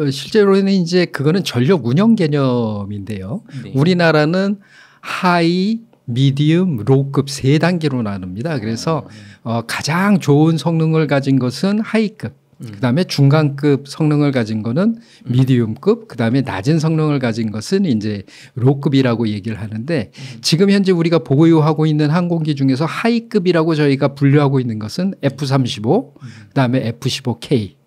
어, 실제로는 이제 그거는 전력 운영 개념인데요. 네. 우리나라는 하이, 미디움, 로우급 세 단계로 나눕니다. 그래서 아, 네. 어, 가장 좋은 성능을 가진 것은 하이급, 음. 그다음에 중간급 성능을 가진 것은 음. 미디움급, 그다음에 낮은 성능을 가진 것은 이제 로급이라고 얘기를 하는데 음. 지금 현재 우리가 보유하고 있는 항공기 중에서 하이급이라고 저희가 분류하고 있는 것은 F-35, 그다음에 F-15K,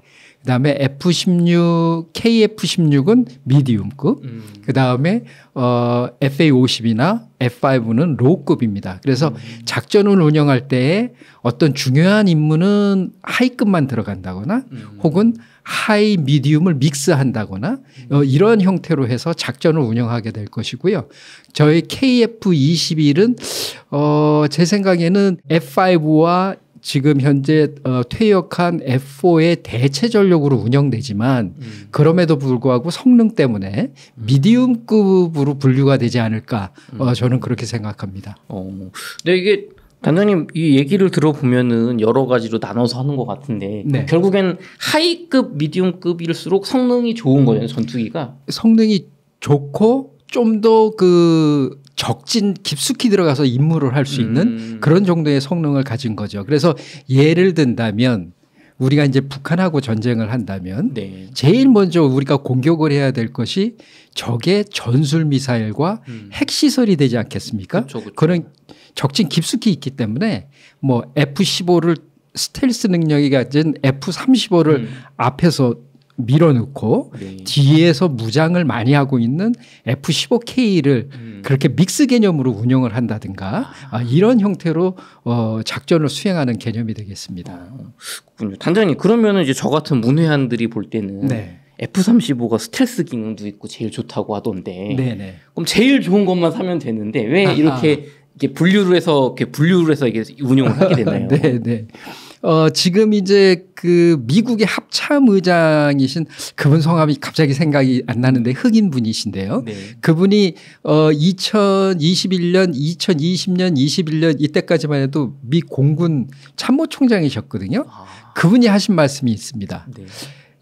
그다음에 F16, KF16은 미디움급. 음. 그다음에 어 FA50이나 F5는 로우급입니다. 그래서 음. 작전을 운영할 때 어떤 중요한 임무는 하이급만 들어간다거나 음. 혹은 하이 미디움을 믹스한다거나 어, 음. 이런 형태로 해서 작전을 운영하게 될 것이고요. 저희 KF21은 어, 제 생각에는 F5와 지금 현재 어, 퇴역한 F4의 대체 전력으로 운영되지만 음. 그럼에도 불구하고 성능 때문에 음. 미디움급으로 분류가 되지 않을까 음. 어, 저는 그렇게 생각합니다. 어, 뭐. 근데 이게 단장님 이 얘기를 들어보면은 여러 가지로 나눠서 하는 것 같은데 네. 결국엔 하이급 미디움급일수록 성능이 좋은 거예요 전투기가 성능이 좋고 좀더그 적진 깊숙이 들어가서 임무를 할 수 있는 음. 그런 정도의 성능을 가진 거죠. 그래서 예를 든다면 우리가 이제 북한하고 전쟁을 한다면 네. 제일 먼저 우리가 공격을 해야 될 것이 적의 전술 미사일과 음. 핵 시설이 되지 않겠습니까? 그런 적진 깊숙이 있기 때문에 뭐 F-15를 스텔스 능력이 가진 F-35를 음. 앞에서 밀어넣고 네. 뒤에서 무장을 많이 하고 있는 F-15K를 음. 그렇게 믹스 개념으로 운영을 한다든가 아, 이런 형태로 어, 작전을 수행하는 개념이 되겠습니다. 아, 단장님 그러면 이제 저 같은 문외한들이 볼 때는 네. F-35가 스트스 기능도 있고 제일 좋다고 하던데 네네. 네. 그럼 제일 좋은 것만 사면 되는데 왜 이렇게, 이게 분류를 해서 이렇게 분류를 해서 이게 운용을 하게 되나요? 네, 네. 어, 지금 이제 그 미국의 합참 의장이신 그분 성함이 갑자기 생각이 안 나는데 흑인 분이신데요. 네. 그분이 어, 2021년, 2020년, 21년 이때까지만 해도 미 공군 참모총장이셨거든요. 아. 그분이 하신 말씀이 있습니다. 네.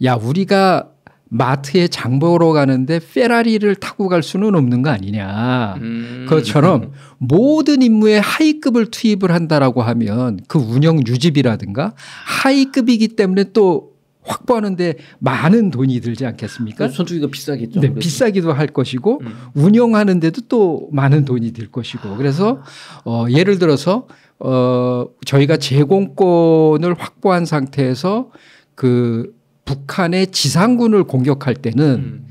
야, 우리가 마트에 장 보러 가는데 페라리를 타고 갈 수는 없는 거 아니냐. 음. 그것처럼 모든 임무에 하위급을 투입을 한다라고 하면 그 운영 유지비라든가 하위급이기 때문에 또 확보하는데 많은 돈이 들지 않겠습니까? 그 선주기가 비싸겠죠. 네, 비싸기도 할 것이고 음. 운영하는데도 또 많은 돈이 들 것이고 아. 그래서 어, 예를 들어서 어, 저희가 제공권을 확보한 상태에서 그 북한의 지상군을 공격할 때는 음.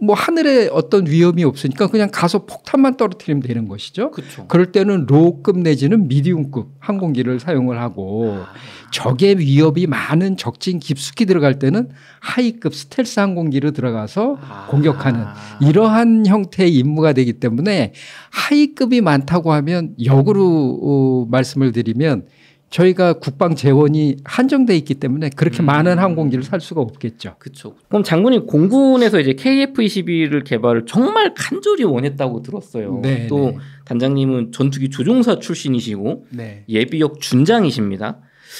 뭐 하늘에 어떤 위험이 없으니까 그냥 가서 폭탄만 떨어뜨리면 되는 것이죠. 그쵸. 그럴 때는 로급 내지는 미디움급 항공기를 사용을 하고 아. 적의 위협이 많은 적진 깊숙이 들어갈 때는 하이급 스텔스 항공기로 들어가서 아. 공격하는 이러한 형태의 임무가 되기 때문에 하이급이 많다고 하면 역으로 어, 말씀을 드리면 저희가 국방 재원이 한정돼 있기 때문에 그렇게 음. 많은 항공기를 살 수가 없겠죠. 그렇죠. 그럼 장군이 공군에서 이제 KF-22를 e 개발을 정말 간절히 원했다고 들었어요. 네네. 또 네. 단장님은 전투기 조종사 출신이시고 네. 예비역 준장이십니다.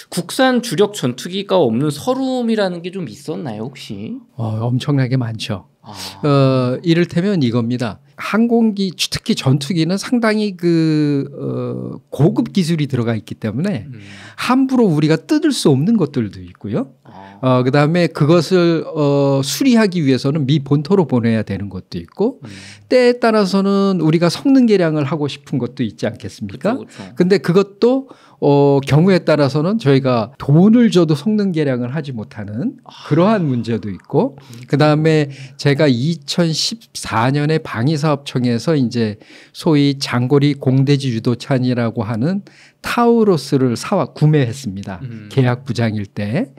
국산 주력 전투기가 없는 서름이라는 게 좀 있었나요 혹시? 어, 엄청나게 많죠. 아. 어, 이를테면 이겁니다. 항공기 특히 전투기는 상당히 그 어, 고급 기술이 들어가 있기 때문에 음. 함부로 우리가 뜯을 수 없는 것들도 있고요. 아. 어, 그다음에 그것을 어, 수리하기 위해서는 미 본토로 보내야 되는 것도 있고 음. 때에 따라서는 우리가 성능 개량을 하고 싶은 것도 있지 않겠습니까? 그쵸, 그쵸. 근데 그것도 어, 경우에 따라서는 저희가 돈을 줘도 성능 개량을 하지 못하는 그러한 문제도 있고 그다음에 제가 2014년에 방위사업청에서 이제 소위 장거리 공대지 유도찬이라고 하는 타우로스를 사와 구매했습니다. 음. 계약 부장일 때.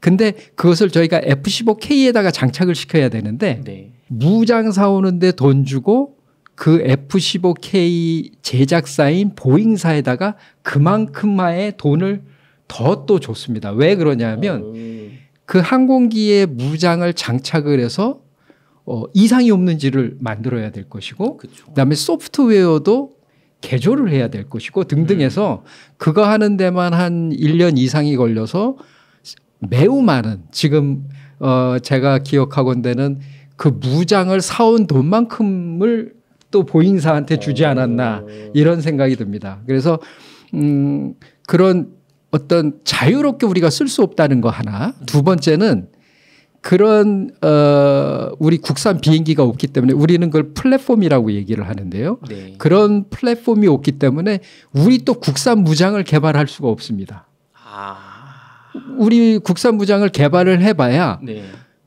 근데 그것을 저희가 F-15K에다가 장착을 시켜야 되는데 네. 무장 사오는데 돈 주고 그 F-15K 제작사인 보잉사에다가 그만큼만의 돈을 더 또 줬습니다. 왜 그러냐면 어. 그 항공기에 무장을 장착을 해서 어, 이상이 없는지를 만들어야 될 것이고 그쵸. 그다음에 소프트웨어도 개조를 해야 될 것이고 등등해서 음. 그거 하는 데만 한 1년 이상이 걸려서 매우 많은 지금 어, 제가 기억하건대는 그 무장을 사온 돈만큼을 또 보인사한테 주지 어. 않았나 이런 생각이 듭니다. 그래서 음 그런 어떤 자유롭게 우리가 쓸 수 없다는 거 하나. 두 번째는 그런 어 우리 국산 비행기가 없기 때문에 우리는 그걸 플랫폼이라고 얘기를 하는데요. 네. 그런 플랫폼이 없기 때문에 우리 또 국산 무장을 개발할 수가 없습니다. 아... 우리 국산 무장을 개발을 해봐야 네.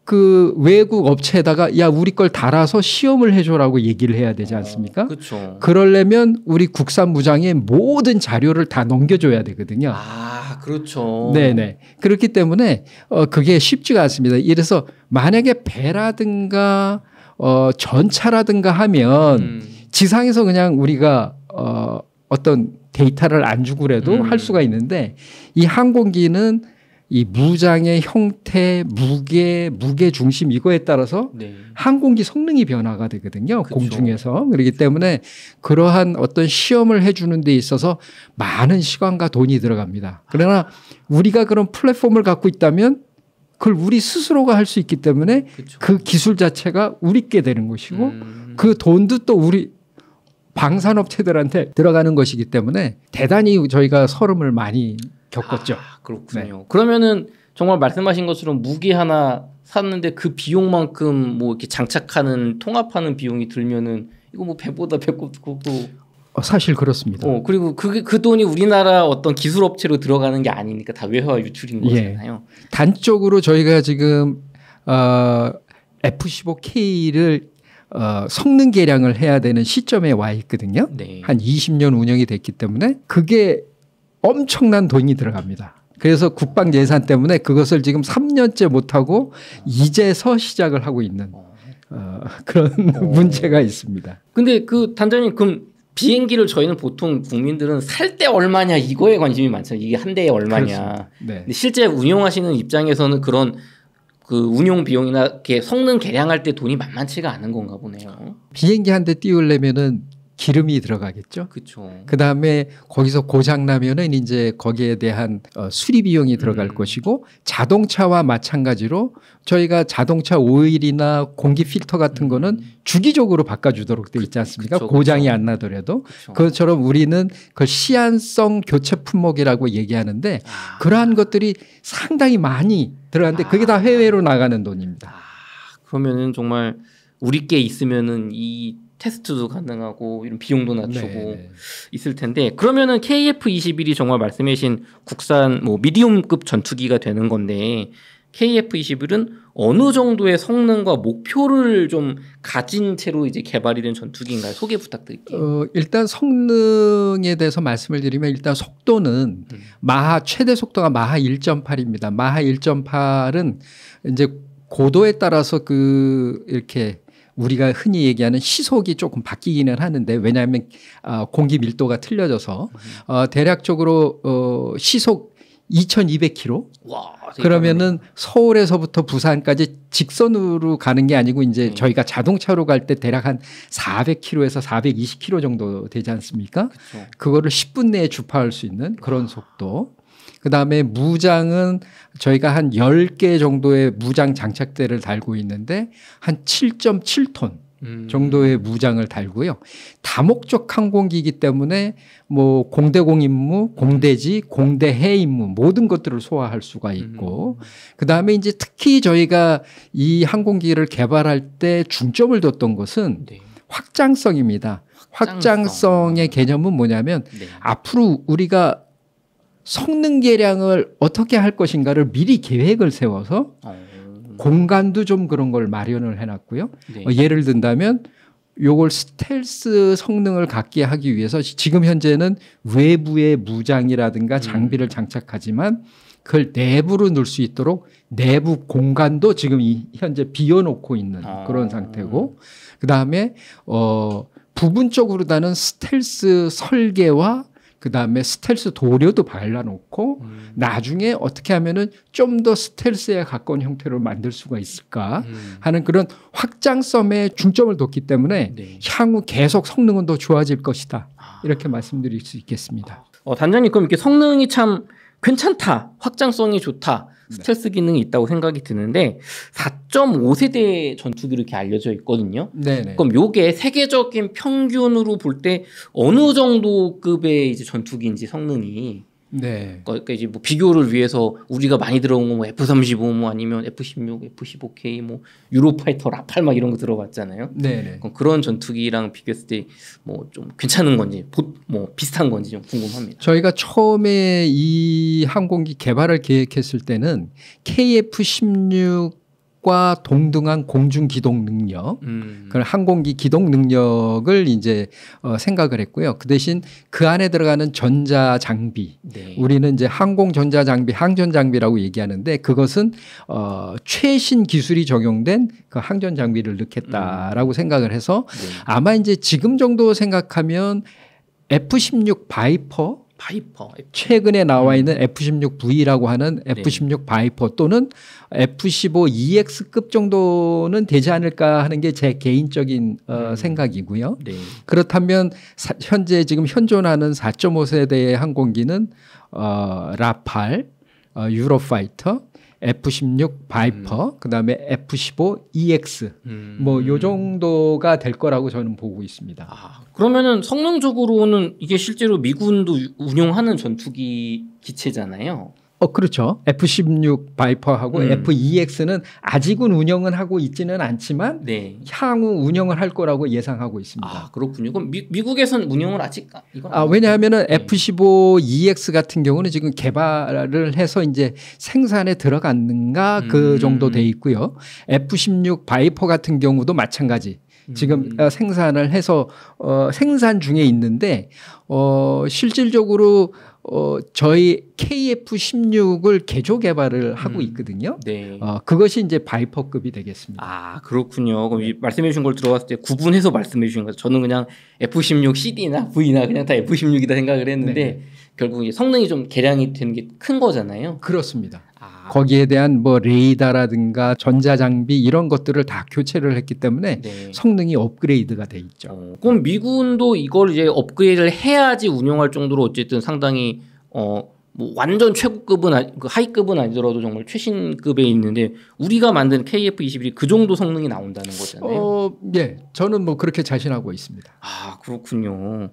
그 외국 업체에다가 야 우리 걸 달아서 시험을 해줘라고 얘기를 해야 되지 않습니까? 어, 그렇죠. 그러려면 우리 국산 무장의 모든 자료를 다 넘겨줘야 되거든요. 아 그렇죠. 네네 그렇기 때문에 어 그게 쉽지가 않습니다. 이래서 만약에 배라든가 어 전차라든가 하면 음. 지상에서 그냥 우리가 어 어떤 데이터를 안 주고 그래도 음. 할 수가 있는데 이 항공기는 이 무장의 형태, 무게, 무게 중심 이거에 따라서 네. 항공기 성능이 변화가 되거든요. 그쵸. 공중에서. 그렇기 때문에 그러한 어떤 시험을 해주는 데 있어서 많은 시간과 돈이 들어갑니다. 그러나 우리가 그런 플랫폼을 갖고 있다면 그걸 우리 스스로가 할 수 있기 때문에 그쵸. 그 기술 자체가 우리께 되는 것이고 음. 그 돈도 또 우리 방산업체들한테 들어가는 것이기 때문에 대단히 저희가 설움을 많이 겪었죠. 아, 그렇군요. 네. 그러면은 정말 말씀하신 것처럼 무기 하나 샀는데 그 비용만큼 뭐 이렇게 장착하는 통합하는 비용이 들면은 이거 뭐 배보다 배꼽 고 어, 사실 그렇습니다. 어, 그리고 그게 그 돈이 우리나라 어떤 기술 업체로 들어가는 게 아니니까 다 외화 유출인 예. 거잖아요. 예. 단적으로 저희가 지금 어, F-15K를 어, 성능 개량을 해야 되는 시점에 와 있거든요. 네. 한 20년 운영이 됐기 때문에 그게 엄청난 돈이 들어갑니다. 그래서 국방 예산 때문에 그것을 지금 3년째 못하고 이제서 시작을 하고 있는 어, 그런 어. 문제가 있습니다. 근데 그 단장님 그럼 비행기를 저희는 보통 국민들은 살 때 얼마냐 이거에 관심이 많잖아요. 이게 한 대에 얼마냐. 네. 근데 실제 운용하시는 입장에서는 그런 그 운용 비용이나 성능 개량할 때 돈이 만만치가 않은 건가 보네요. 비행기 한 대 띄우려면은 기름이 들어가겠죠. 그렇죠. 그 다음에 거기서 고장 나면은 이제 거기에 대한 어, 수리 비용이 들어갈 음. 것이고 자동차와 마찬가지로 저희가 자동차 오일이나 공기 필터 같은 음. 거는 주기적으로 바꿔주도록 돼 있지 그, 않습니까? 그쵸, 그쵸. 고장이 안 나더라도 그것처럼 우리는 그 시한성 교체 품목이라고 얘기하는데 아. 그러한 것들이 상당히 많이 들어가는데 아. 그게 다 아. 해외로 나가는 돈입니다. 아. 그러면은 정말 우리 께 있으면은 이 테스트도 가능하고 이런 비용도 네, 낮추고 네 있을 텐데 그러면은 KF-21이 정말 말씀해주신 국산 뭐 미디움급 전투기가 되는 건데 KF-21은 어느 정도의 성능과 목표를 좀 가진 채로 이제 개발이 된 전투기인가요? 소개 부탁드릴게요. 어, 일단 성능에 대해서 말씀을 드리면 일단 속도는 음. 마하 최대 속도가 마하 1.8입니다. 마하 1.8은 이제 고도에 따라서 그 이렇게 우리가 흔히 얘기하는 시속이 조금 바뀌기는 하는데 왜냐하면 어, 공기 밀도가 틀려져서 어, 대략적으로 어, 시속 2,200km. 와, 그러면은 빠르네. 서울에서부터 부산까지 직선으로 가는 게 아니고 이제 네. 저희가 자동차로 갈 때 대략 한 400km에서 420km 정도 되지 않습니까? 그쵸. 그거를 10분 내에 주파할 수 있는 그런 아. 속도. 그 다음에 무장은 저희가 한 10개 정도의 무장 장착대를 달고 있는데 한 7.7톤 음. 정도의 무장을 달고요. 다목적 항공기이기 때문에 뭐 공대공 임무, 공대지, 공대해 임무 모든 것들을 소화할 수가 있고 음. 그다음에 이제 특히 저희가 이 항공기를 개발할 때 중점을 뒀던 것은 네. 확장성입니다. 확장성의 개념은 뭐냐면 네. 앞으로 우리가 성능 계량을 어떻게 할 것인가를 미리 계획을 세워서 공간도 좀 그런 걸 마련을 해놨고요. 네. 어, 예를 든다면 요걸 스텔스 성능을 갖게 하기 위해서 지금 현재는 외부의 무장이라든가 음. 장비를 장착하지만 그걸 내부로 넣을 수 있도록 내부 공간도 지금 현재 비워놓고 있는 아. 그런 상태고 그 다음에 어 부분적으로 다는 스텔스 설계와 그 다음에 스텔스 도료도 발라놓고 음. 나중에 어떻게 하면은 좀 더 스텔스에 가까운 형태로 만들 수가 있을까 음. 하는 그런 확장성에 중점을 뒀기 때문에 네. 향후 계속 성능은 더 좋아질 것이다 아. 이렇게 말씀드릴 수 있겠습니다. 어, 단장님 그럼 이렇게 성능이 참 괜찮다, 확장성이 좋다. 네. 스텔스 기능이 있다고 생각이 드는데 4.5세대 전투기로 이렇게 알려져 있거든요. 네네. 네. 그럼 요게 세계적인 평균으로 볼 때 어느 정도 급의 이제 전투기인지 성능이 네. 그러니까 이제 뭐 비교를 위해서 우리가 많이 들어온 거 뭐 F35 뭐 아니면 F16, F15K 뭐 유로파이터 라팔 막 이런 거 들어봤잖아요. 네. 네. 그런 전투기랑 비교했을 때 뭐 좀 괜찮은 건지 뭐 비슷한 건지 좀 궁금합니다. 저희가 처음에 이 항공기 개발을 계획했을 때는 KF16 과 동등한 공중 기동 능력, 음. 그런 항공기 기동 능력을 이제 어, 생각을 했고요. 그 대신 그 안에 들어가는 전자 장비, 네. 우리는 이제 항공 전자 장비, 항전 장비라고 얘기하는데 그것은 어, 최신 기술이 적용된 그 항전 장비를 넣겠다라고 음. 생각을 해서 네. 아마 이제 지금 정도 생각하면 F-16 바이퍼 바이퍼. 최근에 나와 있는 음. F-16V라고 하는 F-16 네. 바이퍼 또는 F-15EX급 정도는 되지 않을까 하는 게 제 개인적인 어, 음. 어, 생각이고요. 네. 그렇다면 사, 현재 지금 현존하는 4.5세대의 항공기는 어, 라팔, 어, 유로파이터, F16 바이퍼, 음. 그다음에 F15 EX 음. 뭐요 정도가 될 거라고 저는 보고 있습니다. 아, 그러면은 성능적으로는 이게 실제로 미군도 운용하는 전투기 기체잖아요. 어 그렇죠. F16 바이퍼하고 음. F2X는 아직은 운영은 하고 있지는 않지만 네. 향후 운영을 할 거라고 예상하고 있습니다. 아 그렇군요. 그럼 미, 미국에선 운영을 아직 아, 이건 아왜냐하면 네. F15EX 같은 경우는 지금 개발을 해서 이제 생산에 들어갔는가 그 음. 정도 돼 있고요. F16 바이퍼 같은 경우도 마찬가지. 음. 지금 음. 생산을 해서 어, 생산 중에 있는데 어, 실질적으로 어, 저희 KF16을 개조 개발을 하고 음. 있거든요. 음, 네. 어, 그것이 이제 바이퍼급이 되겠습니다. 아, 그렇군요. 그럼 말씀해 주신 걸 들어봤을 때 구분해서 말씀해 주신 거죠. 저는 그냥 F16 CD나 V나 그냥 다 F16이다 생각을 했는데 네. 결국 성능이 좀 개량이 되는 게 큰 거잖아요. 그렇습니다. 거기에 대한 뭐 레이더라든가 전자장비 이런 것들을 다 교체를 했기 때문에 네. 성능이 업그레이드가 돼 있죠. 어, 그럼 미군도 이걸 이제 업그레이드를 해야지 운용할 정도로 어쨌든 상당히 어뭐 완전 최고급은 그 하이급은 아니더라도 정말 최신급에 있는데 우리가 만든 KF21이 그 정도 성능이 나온다는 거잖아요. 어, 예. 저는 뭐 그렇게 자신하고 있습니다. 아, 그렇군요.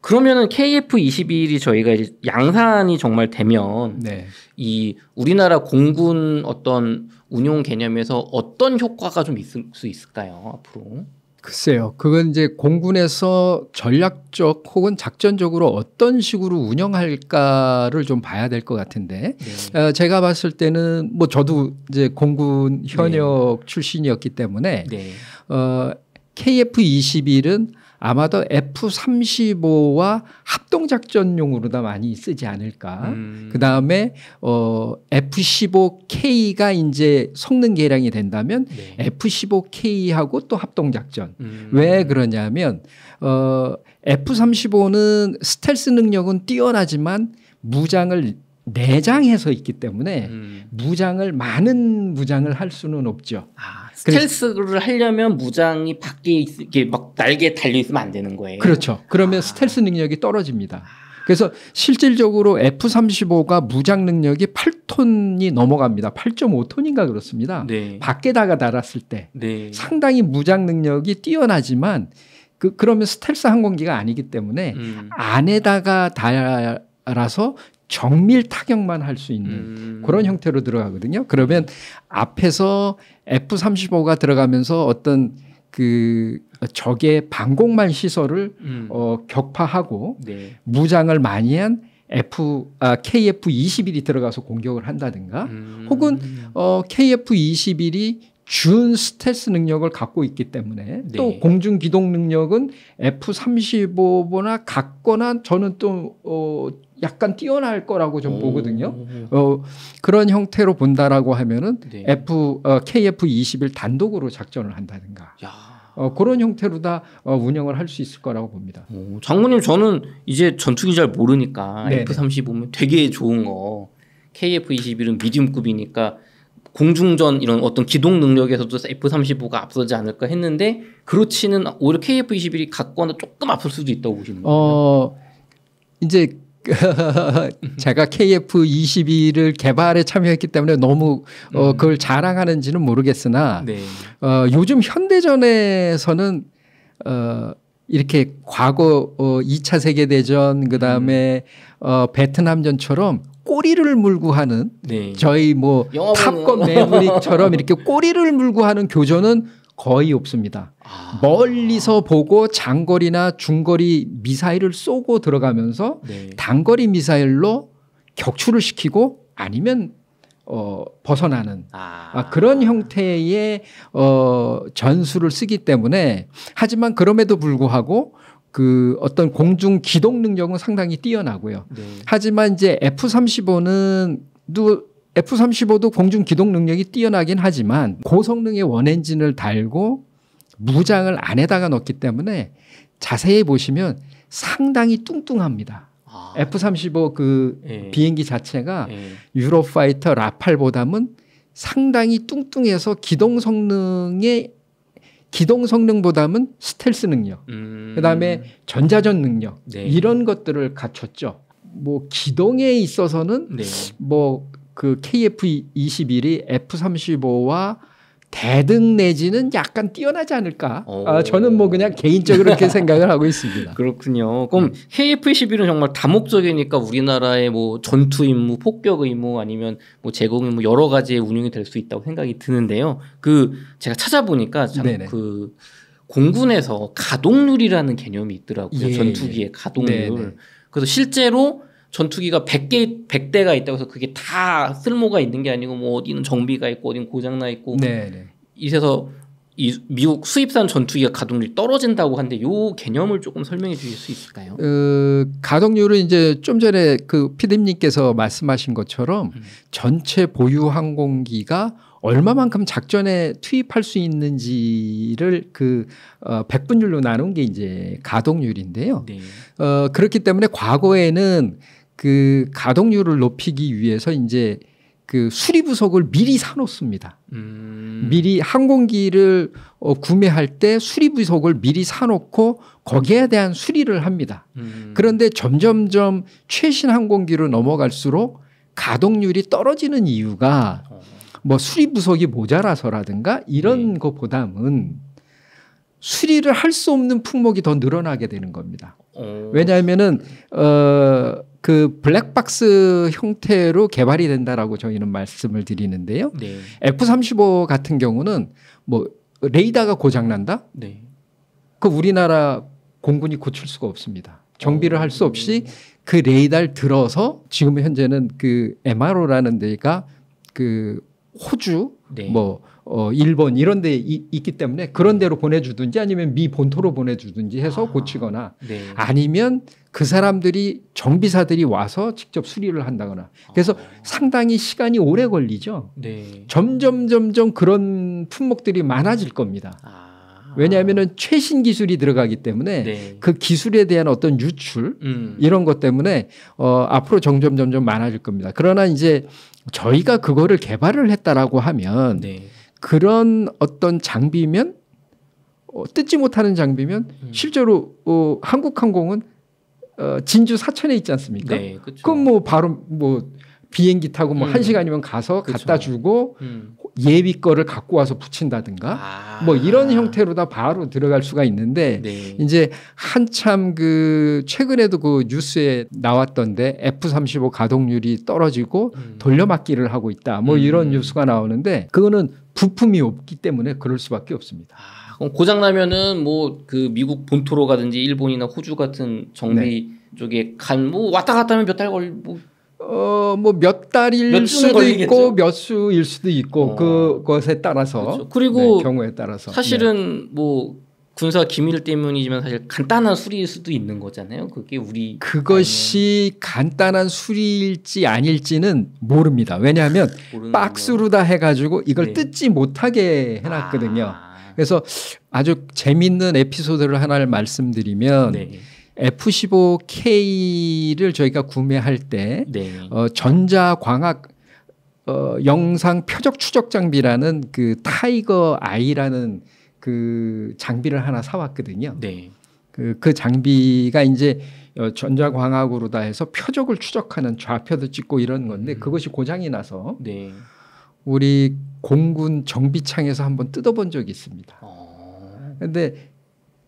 그러면은 KF21이 저희가 이제 양산이 정말 되면 네. 이 우리나라 공군 어떤 운용 개념에서 어떤 효과가 좀 있을 수 있을까요? 앞으로? 글쎄요. 그건 이제 공군에서 전략적 혹은 작전적으로 어떤 식으로 운영할까를 좀 봐야 될 것 같은데 네. 어, 제가 봤을 때는 뭐 저도 이제 공군 현역 네. 출신이었기 때문에 네. 어, KF-21은 아마도 F-35와 합동작전용으로도 많이 쓰지 않을까. 음. 그 다음에 어, F-15K가 이제 성능 개량이 된다면 네. F-15K하고 또 합동작전. 음. 왜 그러냐면 어, F-35는 스텔스 능력은 뛰어나지만 무장을 내장해서 있기 때문에 음. 무장을 많은 무장을 할 수는 없죠. 아. 스텔스를 하려면 무장이 밖에 이게 막 날개에 달려 있으면 안 되는 거예요. 그렇죠. 그러면 아. 스텔스 능력이 떨어집니다. 아. 그래서 실질적으로 F-35가 무장 능력이 8톤이 넘어갑니다. 8.5톤인가 그렇습니다. 네. 밖에다가 달았을 때 네. 상당히 무장 능력이 뛰어나지만 그, 그러면 스텔스 항공기가 아니기 때문에 음. 안에다가 달아서 정밀 타격만 할 수 있는 음. 그런 형태로 들어가거든요. 그러면 앞에서 F-35가 들어가면서 어떤 그 적의 방공만 시설을 음. 어, 격파하고 네. 무장을 많이 한 F 아, KF-21이 들어가서 공격을 한다든가 음. 혹은 어, KF-21이 준 스텔스 능력을 갖고 있기 때문에 네. 또 공중 기동 능력은 F-35보다 같거나 저는 또 어, 약간 뛰어날 거라고 좀 오. 보거든요. 어, 그런 형태로 본다라고 하면은 네. F 어, KF21 단독으로 작전을 한다든가. 야. 어, 그런 형태로 다 어, 운영을 할 수 있을 거라고 봅니다. 오, 장모님 저는 이제 전투기 잘 모르니까 F-35면 되게 좋은 거 KF-21은 미디움급이니까 공중전 이런 어떤 기동 능력에서도 F-35가 앞서지 않을까 했는데 그렇지는 오히려 KF-21이 갖거나 조금 앞설 수도 있다고 보시는 거예요? 어, 이제 제가 KF22를 개발에 참여했기 때문에 너무 어, 음. 그걸 자랑하는지는 모르겠으나 네. 어, 요즘 현대전에서는 어, 이렇게 과거 어, 2차 세계대전 그다음에 음. 어, 베트남전처럼 꼬리를 물고 하는 네. 저희 뭐 탑건 매브릭처럼 이렇게 꼬리를 물고 하는 교전은 거의 없습니다. 아. 멀리서 보고 장거리나 중거리 미사일을 쏘고 들어가면서 네. 단거리 미사일로 격추를 시키고 아니면 어, 벗어나는 아. 아. 그런 형태의 어, 전술을 쓰기 때문에 하지만 그럼에도 불구하고 그 어떤 공중 기동 능력은 상당히 뛰어나고요. 네. 하지만 이제 F-35는 또 F-35도 공중 기동 능력이 뛰어나긴 하지만 고성능의 원엔진을 달고 무장을 안에다가 넣기 때문에 자세히 보시면 상당히 뚱뚱합니다. 아, F-35 그 예. 비행기 자체가 예. 유럽 파이터 라팔보다는 상당히 뚱뚱해서 기동 성능의 기동 성능보다는 스텔스 능력, 음. 그다음에 전자전 능력 네. 이런 것들을 갖췄죠. 뭐 기동에 있어서는 네. 뭐그 KF-21이 F-35와 대등 내지는 약간 뛰어나지 않을까? 어. 아, 저는 뭐 그냥 개인적으로 그렇게 생각을 하고 있습니다. 그렇군요. 그럼 음. KF-21은 정말 다목적이니까 우리나라의 뭐 전투 임무, 폭격 의무 아니면 뭐 제공 임무 여러 가지의 운용이 될 수 있다고 생각이 드는데요. 그 제가 찾아보니까 참 그 공군에서 가동률이라는 개념이 있더라고요. 예, 전투기의 예. 가동률. 네네. 그래서 실제로 전투기가 100개 100대가 있다고 해서 그게 다 쓸모가 있는 게 아니고 뭐 어디는 정비가 있고 어디는 고장 나 있고 네, 네 이래서 이 미국 수입산 전투기가 가동률이 떨어진다고 하는데 요 개념을 조금 설명해 주실 수 있을까요? 어, 가동률은 이제 좀 전에 그 피디님께서 말씀하신 것처럼 음. 전체 보유 항공기가 얼마만큼 작전에 투입할 수 있는지를 그 어, 백분율로 나눈 게 이제 가동률인데요. 네. 어, 그렇기 때문에 과거에는 그 가동률을 높이기 위해서 이제 그 수리 부석을 미리 사놓습니다. 음. 미리 항공기를 어, 구매할 때 수리 부석을 미리 사놓고 거기에 대한 수리를 합니다. 음. 그런데 점점점 최신 항공기로 넘어갈수록 가동률이 떨어지는 이유가 어. 뭐 수리 부석이 모자라서라든가 이런 네. 것보다는 수리를 할 수 없는 품목이 더 늘어나게 되는 겁니다. 어. 왜냐하면은 어그 블랙박스 형태로 개발이 된다라고 저희는 말씀을 드리는데요. 네. F-35 같은 경우는 뭐 레이더가 고장난다. 네. 그 우리나라 공군이 고칠 수가 없습니다. 정비를 할 수 없이 그 레이더를 들어서 지금 현재는 그 MRO라는 데가 그 호주 네. 뭐 어, 일본 이런 데 이, 있기 때문에 그런 음. 데로 보내주든지 아니면 미 본토로 보내주든지 해서 아, 고치거나 네. 아니면 그 사람들이 정비사들이 와서 직접 수리를 한다거나 그래서 아. 상당히 시간이 오래 걸리죠. 네. 점점 점점 그런 품목들이 많아질 겁니다. 아. 왜냐하면 최신 기술이 들어가기 때문에 네. 그 기술에 대한 어떤 유출 음. 이런 것 때문에 어, 앞으로 점점 점점 많아질 겁니다. 그러나 이제 저희가 그거를 개발을 했다라고 하면 네. 그런 어떤 장비면 어, 뜯지 못하는 장비면 음. 실제로 어, 한국항공은 어, 진주 사천에 있지 않습니까? 네, 그럼 뭐 바로 뭐 비행기 타고 뭐한 음. 시간이면 가서 그쵸. 갖다 주고 음. 예비 거를 갖고 와서 붙인다든가 아. 뭐 이런 형태로 다 바로 들어갈 수가 있는데 네. 이제 한참 그 최근에도 그 뉴스에 나왔던데 F35 가동률이 떨어지고 음. 돌려막기를 하고 있다 뭐 음. 이런 뉴스가 나오는데 그거는 부품이 없기 때문에 그럴 수밖에 없습니다. 아, 그럼 고장 나면은 뭐 그 미국 본토로 가든지 일본이나 호주 같은 정비 네. 쪽에 간 뭐 왔다 갔다 하면 몇 달 걸뭐 리 어뭐몇 달일 몇 수도 걸리겠죠? 있고 몇 수일 수도 있고 어. 그것에 따라서 그렇죠. 네, 그리고 네, 경우에 따라서 사실은 네. 뭐 군사 기밀 때문이지만 사실 간단한 수리일 수도 있는 거잖아요. 그게 우리 그것이 아니면... 간단한 수리일지 아닐지는 모릅니다. 왜냐하면 박스로 다 해가지고 이걸 네. 뜯지 못하게 해놨거든요. 아. 그래서 아주 재밌는 에피소드를 하나를 말씀드리면. 네. F-15K를 저희가 구매할 때 네. 어, 전자광학 어, 영상 표적 추적 장비라는 그 타이거 아이라는 그 장비를 하나 사왔거든요. 네. 그, 그 장비가 이제 어, 전자광학으로 다 해서 표적을 추적하는 좌표도 찍고 이런 건데 음. 그것이 고장이 나서 네. 우리 공군 정비창에서 한번 뜯어본 적이 있습니다. 그런데 어.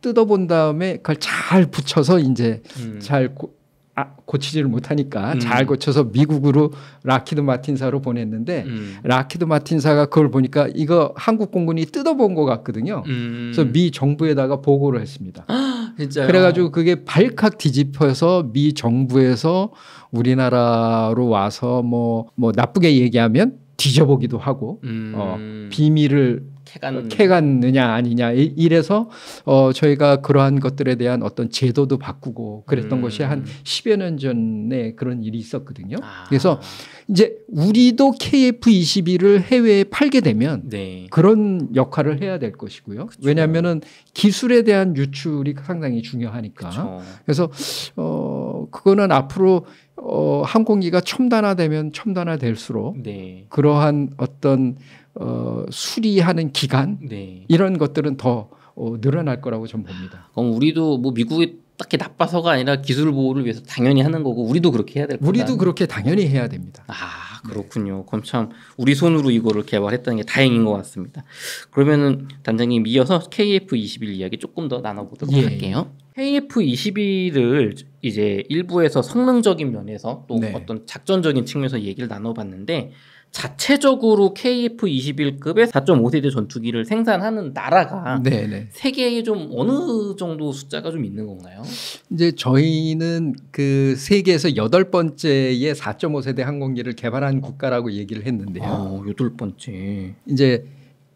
뜯어본 다음에 그걸 잘 붙여서 이제 음. 잘 고, 아, 고치지를 못하니까 음. 잘 고쳐서 미국으로 라키드 마틴사로 보냈는데 음. 라키드 마틴사가 그걸 보니까 이거 한국 공군이 뜯어본 것 같거든요. 음. 그래서 미 정부에다가 보고를 했습니다. 아, 그래가지고 그게 발칵 뒤집혀서 미 정부에서 우리나라로 와서 뭐뭐 뭐 나쁘게 얘기하면 뒤져보기도 하고 음. 어, 비밀을 캐간 어, 캐갔느냐 아니냐 이래서 어 저희가 그러한 것들에 대한 어떤 제도도 바꾸고 그랬던 음. 것이 한 10여 년 전에 그런 일이 있었거든요. 아. 그래서 이제 우리도 KF21을 해외에 팔게 되면 네. 그런 역할을 해야 될 것이고요. 그쵸. 왜냐하면은 기술에 대한 유출이 상당히 중요하니까. 그쵸. 그래서 어 그거는 앞으로 어, 항공기가 첨단화되면 첨단화될수록 네. 그러한 어떤 어, 수리하는 기간 네. 이런 것들은 더 어, 늘어날 거라고 저는 봅니다. 그럼 우리도 뭐 미국이 딱히 나빠서가 아니라 기술 보호를 위해서 당연히 하는 거고 우리도 그렇게 해야 될 거다. 우리도 그렇게 당연히 해야 됩니다. 아 그렇군요. 네. 그럼 참 우리 손으로 이거를 개발했다는 게 다행인 것 같습니다. 그러면은 단장님 이어서 KF21 이야기 조금 더 나눠보도록 예. 할게요. KF21을 이제 일부에서 성능적인 면에서 또 네. 어떤 작전적인 측면에서 얘기를 나눠봤는데 자체적으로 KF-21급의 4.5세대 전투기를 생산하는 나라가 네네. 네. 세계에 좀 어느 정도 숫자가 좀 있는 건가요? 이제 저희는 그 세계에서 여덟 번째의 4.5세대 항공기를 개발한 국가라고 얘기를 했는데요. 어, 여덟 번째. 이제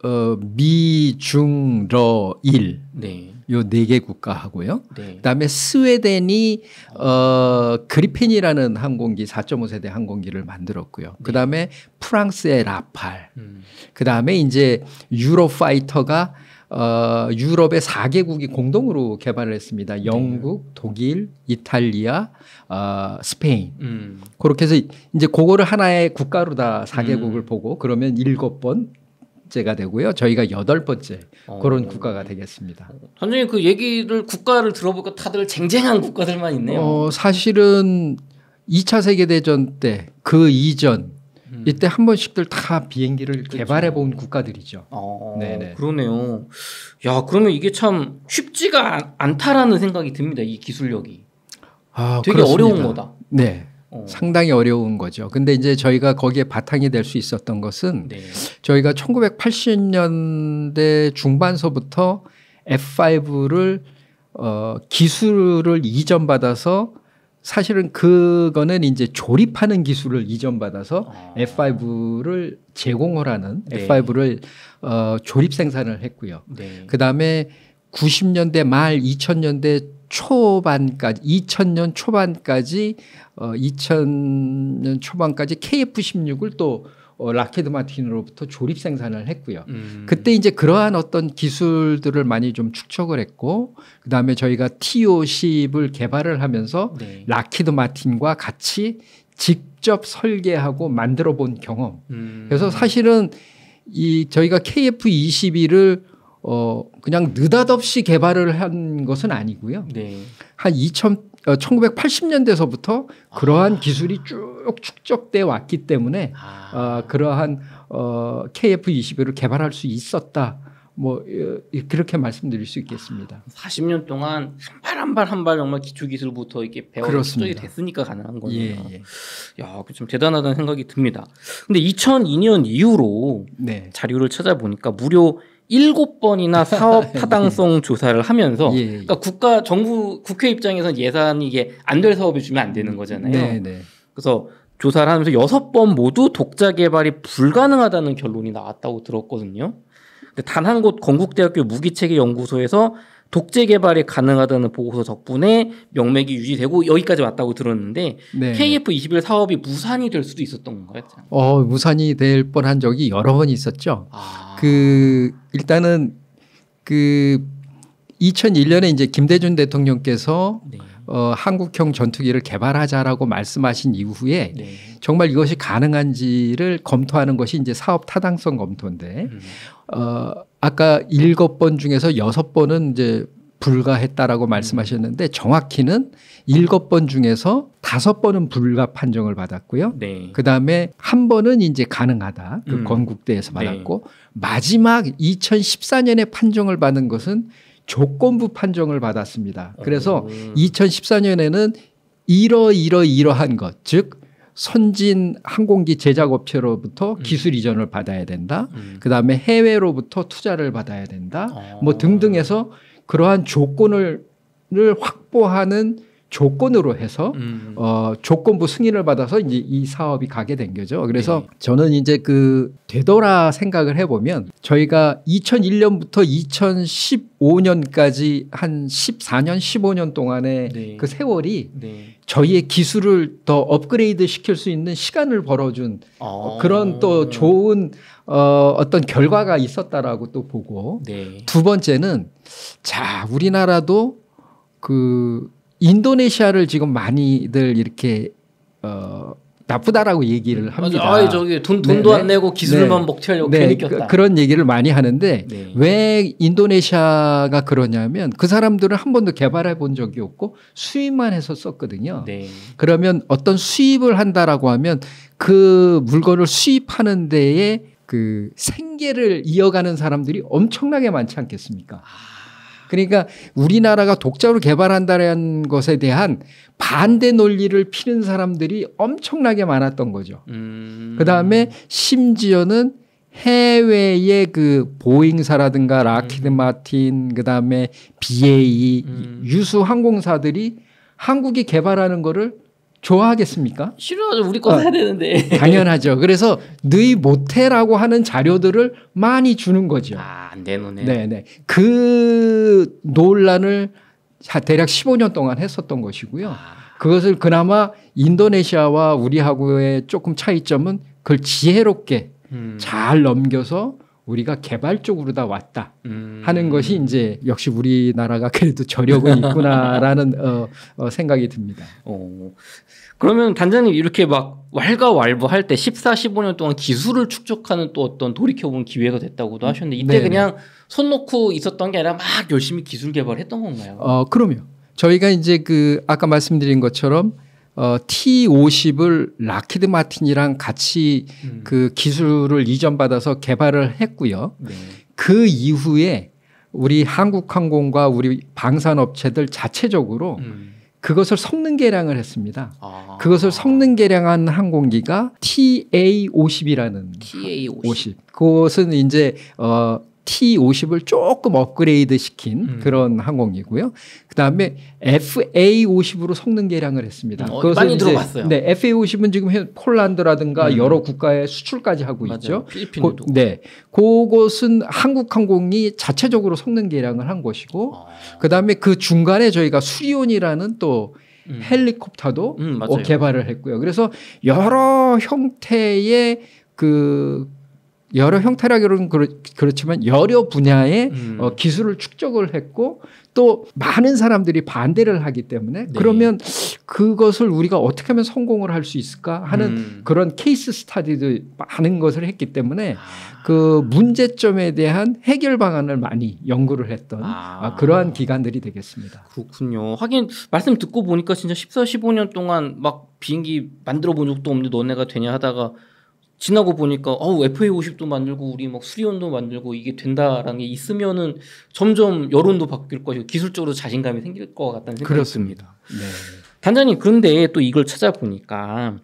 어, 미, 중, 러, 일. 네. 요네개 국가하고요. 네. 그다음에 스웨덴이 어 그리펜이라는 항공기 4.5 세대 항공기를 만들었고요. 네. 그다음에 프랑스의 라팔. 음. 그다음에 이제 유로파이터가 어, 유럽의 4개국이 공동으로 개발을 했습니다. 네. 영국, 네. 독일, 이탈리아, 어, 스페인. 음. 그렇게 해서 이제 그거를 하나의 국가로 다 4개국을 음. 보고 그러면 7번 번째가 되고요. 저희가 여덟 번째 어. 그런 국가가 되겠습니다. 선생님 그 얘기를 국가를 들어보니까 다들 쟁쟁한 국가들만 있네요. 어, 사실은 2차 세계 대전 때 그 이전 음. 이때 한 번씩들 다 비행기를 그렇죠. 개발해 본 국가들이죠. 어, 그러네요. 야, 그러면 이게 참 쉽지가 않, 다라는 생각이 듭니다. 이 기술력이. 아, 되게 그렇습니다. 어려운 거다. 네. 어. 상당히 어려운 거죠. 근데 이제 저희가 거기에 바탕이 될 수 있었던 것은 네. 저희가 1980년대 중반서부터 F5를 어, 기술을 이전받아서 사실은 그거는 이제 조립하는 기술을 이전받아서 아. F5를 제공을 하는 네. F5를 어, 조립 생산을 했고요. 네. 그 다음에 90년대 말 2000년대 초반까지 2000년 초반까지 어 2000년 초반까지 KF-16을 또 어, 라켓드 마틴으로부터 조립 생산을 했고요. 음. 그때 이제 그러한 어떤 기술들을 많이 좀 축적을 했고 그다음에 저희가 TO10을 개발을 하면서 네. 라키드 마틴과 같이 직접 설계하고 만들어 본 경험. 음. 그래서 사실은 이 저희가 KF21을 어 그냥 느닷없이 개발을 한 것은 아니고요. 네. 한 2000, 어, 1980년대서부터 아. 그러한 아. 기술이 쭉 축적돼 왔기 때문에 아. 어, 그러한 어, KF21을 개발할 수 있었다. 뭐 그렇게 말씀드릴 수 있겠습니다. 40년 동안 한 발 한 발 한 발 정말 기초 기술부터 이렇게 배워서 축적이 됐으니까 가능한 거네요. 예, 예. 야, 그 좀 대단하다는 생각이 듭니다. 근데 2002년 이후로 네. 자료를 찾아보니까 무료 일곱 번이나 사업 네. 타당성 조사를 하면서 예, 예, 그러니까 국가 정부 국회 입장에선 예산이 이게 안 될사업이 주면 안 되는 거잖아요. 네, 네. 그래서 조사를 하면서 여섯 번 모두 독자 개발이 불가능하다는 결론이 나왔다고 들었거든요. 단 한 곳 건국대학교 무기체계 연구소에서 독재 개발이 가능하다는 보고서 덕분에 명맥이 유지되고 여기까지 왔다고 들었는데 네. KF21 사업이 무산이 될 수도 있었던 건가요? 어, 무산이 될 뻔한 적이 여러 번 있었죠. 아. 그 일단은 그 2001년에 이제 김대중 대통령께서 네. 어, 한국형 전투기를 개발하자라고 말씀하신 이후에 네. 정말 이것이 가능한지를 검토하는 것이 이제 사업 타당성 검토인데 음. 어, 아까 일곱 번 중에서 여섯 번은 이제 불가했다라고 말씀하셨는데 정확히는 일곱 번 중에서 다섯 번은 불가 판정을 받았고요. 네. 그다음에 한 번은 이제 가능하다. 그 음. 건국대에서 네. 받았고 네. 마지막 2014년에 판정을 받은 것은 조건부 판정을 받았습니다. 그래서 오. 어. 2014년에는 이러이러이러한 것, 즉 선진 항공기 제작업체로부터 음. 기술 이전을 받아야 된다. 음. 그 다음에 해외로부터 투자를 받아야 된다. 뭐 어. 뭐 등등해서 그러한 조건을 확보하는 조건으로 해서 음. 어, 조건부 승인을 받아서 이제 이 사업이 가게 된 거죠. 그래서 네. 저는 이제 그 되돌아 생각을 해보면 저희가 2001년부터 2015년까지 한 14년, 15년 동안의 네. 그 세월이 네. 저희의 기술을 더 업그레이드 시킬 수 있는 시간을 벌어준 아. 그런 또 좋은 어, 어떤 결과가 있었다라고 또 보고 네. 두 번째는 자 우리나라도 그 인도네시아를 지금 많이들 이렇게 어 나쁘다라고 얘기를 합니다. 아, 저기 돈 돈도 네안 네. 내고 기술만 네. 먹튀하려고 네. 다 그, 그런 얘기를 많이 하는데 네. 왜 인도네시아가 그러냐면 그 사람들은 한 번도 개발해 본 적이 없고 수입만 해서 썼거든요. 네. 그러면 어떤 수입을 한다라고 하면 그 물건을 수입하는 데에 그 생계를 이어가는 사람들이 엄청나게 많지 않겠습니까? 아. 그러니까 우리나라가 독자로 개발한다는 것에 대한 반대 논리를 피는 사람들이 엄청나게 많았던 거죠. 음. 그 다음에 심지어는 해외의 그 보잉사라든가 라키드 음. 마틴 그다음에 BAE 음. 유수 항공사들이 한국이 개발하는 거를 좋아하겠습니까? 싫어하죠. 우리 거 사야 어, 되는데. 당연하죠. 그래서 너희 못해라고 하는 자료들을 많이 주는 거죠. 아, 안 되노네. 네그 네. 논란을 대략 15년 동안 했었던 것이고요. 아. 그것을 그나마 인도네시아와 우리하고의 조금 차이점은 그걸 지혜롭게 음. 잘 넘겨서 우리가 개발적으로 다 왔다 음. 하는 것이 이제 역시 우리나라가 그래도 저력은 있구나라는 어, 어, 생각이 듭니다. 어. 그러면 단장님 이렇게 막 왈가왈부할 때 14, 15년 동안 기술을 축적하는 또 어떤 돌이켜본 기회가 됐다고도 하셨는데 이때 네네. 그냥 손 놓고 있었던 게 아니라 막 열심히 기술 개발했던 건가요? 어, 그럼요. 저희가 이제 그 아까 말씀드린 것처럼 어, T50을 라키드 마틴이랑 같이 음. 그 기술을 이전받아서 개발을 했고요. 네. 그 이후에 우리 한국항공과 우리 방산업체들 자체적으로 음. 그것을 성능 개량을 했습니다. 아. 그것을 성능 개량한 항공기가 TA50이라는 TA50. 50. 그것은 이제 어 T50을 조금 업그레이드 시킨 음. 그런 항공이고요. 그 다음에 FA50으로 성능 개량을 했습니다. 음, 어, 그것은 많이 들어봤어요. 네, FA50은 지금 폴란드라든가 음. 여러 국가에 수출까지 하고 맞아요. 있죠. 필리핀도. 네, 그곳은 한국항공이 자체적으로 성능 개량을 한 것이고, 아. 그 다음에 그 중간에 저희가 수리온이라는 또 음. 헬리콥터도 어, 개발을 했고요. 그래서 여러 형태의 그 여러 형태라고는 기 그렇지만 여러 분야의 음. 어, 기술을 축적을 했고 또 많은 사람들이 반대를 하기 때문에 네. 그러면 그것을 우리가 어떻게 하면 성공을 할 수 있을까 하는 음. 그런 케이스 스타디도 많은 것을 했기 때문에 아. 그 문제점에 대한 해결 방안을 많이 연구를 했던 아. 아. 그러한 기관들이 되겠습니다. 그렇군요. 하긴 말씀 듣고 보니까 진짜 14, 15년 동안 막 비행기 만들어 본 적도 없는데 너네가 되냐 하다가 지나고 보니까 어우 FA50도 만들고 우리 막 수리온도 만들고 이게 된다라는 게 있으면은 점점 여론도 바뀔 것이고 기술적으로 자신감이 생길 것 같다는 생각이 그렇습니다. 듭니다. 네. 단장님 그런데 또 이걸 찾아보니까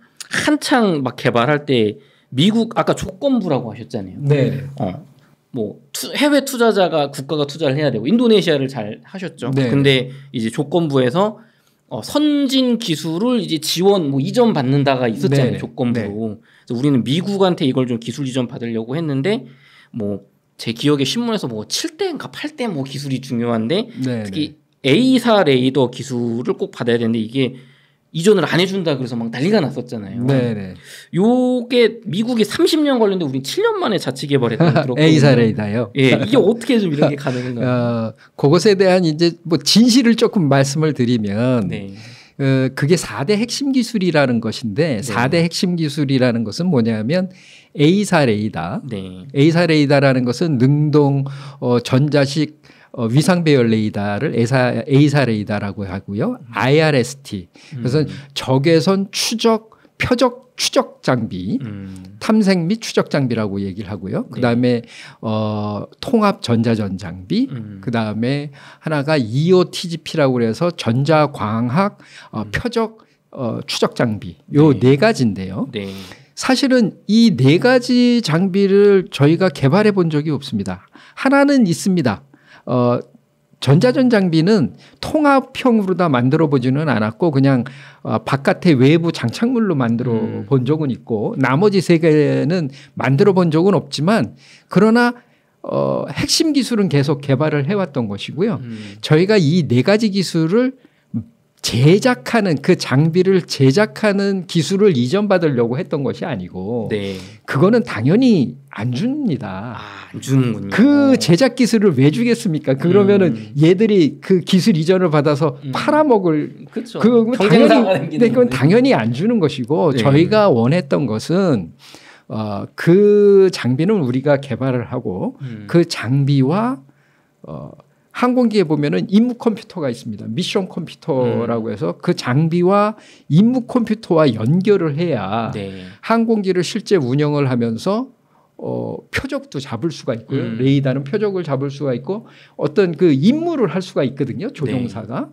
한창 막 개발할 때 미국 아까 조건부라고 하셨잖아요. 네. 어. 뭐 투, 해외 투자자가 국가가 투자를 해야 되고 인도네시아를 잘 하셨죠. 네. 근데 이제 조건부에서 어, 선진 기술을 이제 지원 뭐 이전 받는다가 있었잖아요 네. 네. 조건부로 네. 우리는 미국한테 이걸 좀 기술 이전 받으려고 했는데 뭐 제 기억에 신문에서 뭐 7대인가 8대 뭐 기술이 중요한데 네. 특히 네. A사 레이더 기술을 꼭 받아야 되는데 이게 이전을 안 해준다 그래서 막 난리가 났었잖아요. 네네. 요게 미국이 30년 걸렸는데 우린 7년 만에 자치 개발했다고 에이사레이다요. 예, 이게 어떻게 좀 이런 게 가능한가요? 어, 그것에 대한 이제 뭐 진실을 조금 말씀을 드리면. 네. 어, 그게 4대 핵심 기술이라는 것인데 네. 4대 핵심 기술이라는 것은 뭐냐면 A사 레이다. 네. A사 레이다라는 것은 능동 어, 전자식 어, 위상배열 레이더를 에사 A사 레이더라고 하고요. IRST. 그래서 음. 적외선 추적, 표적 추적 장비, 음. 탐색 및 추적 장비라고 얘기를 하고요. 그 다음에 네. 어, 통합 전자전 장비, 음. 그 다음에 하나가 EOTGP라고 해서 전자광학 어, 음. 표적 어, 추적 장비. 요네 네 가지인데요. 네. 사실은 이 네 가지 장비를 저희가 개발해 본 적이 없습니다. 하나는 있습니다. 어, 전자전 장비는 통합형으로 다 만들어 보지는 않았고 그냥 어, 바깥에 외부 장착물로 만들어 음. 본 적은 있고 나머지 세 개는 만들어 본 적은 없지만 그러나 어, 핵심 기술은 계속 개발을 해왔던 것이고요. 음. 저희가 이 네 가지 기술을 제작하는 그 장비를 제작하는 기술을 이전받으려고 했던 것이 아니고 네. 그거는 당연히 안 줍니다. 아, 안 주는군요. 그 제작 기술을 왜 주겠습니까? 그러면은 음. 얘들이 그 기술 이전을 받아서 음. 팔아먹을 그쵸. 그 당연히 네, 그건 당연히 안 주는 것이고 네. 저희가 원했던 것은 어, 그 장비는 우리가 개발을 하고 음. 그 장비와 어, 항공기에 보면은 임무 컴퓨터가 있습니다. 미션 컴퓨터라고 음. 해서 그 장비와 임무 컴퓨터와 연결을 해야 네. 항공기를 실제 운영을 하면서 어, 표적도 잡을 수가 있고요. 음. 레이더는 표적을 잡을 수가 있고 어떤 그 임무를 할 수가 있거든요. 조종사가. 네.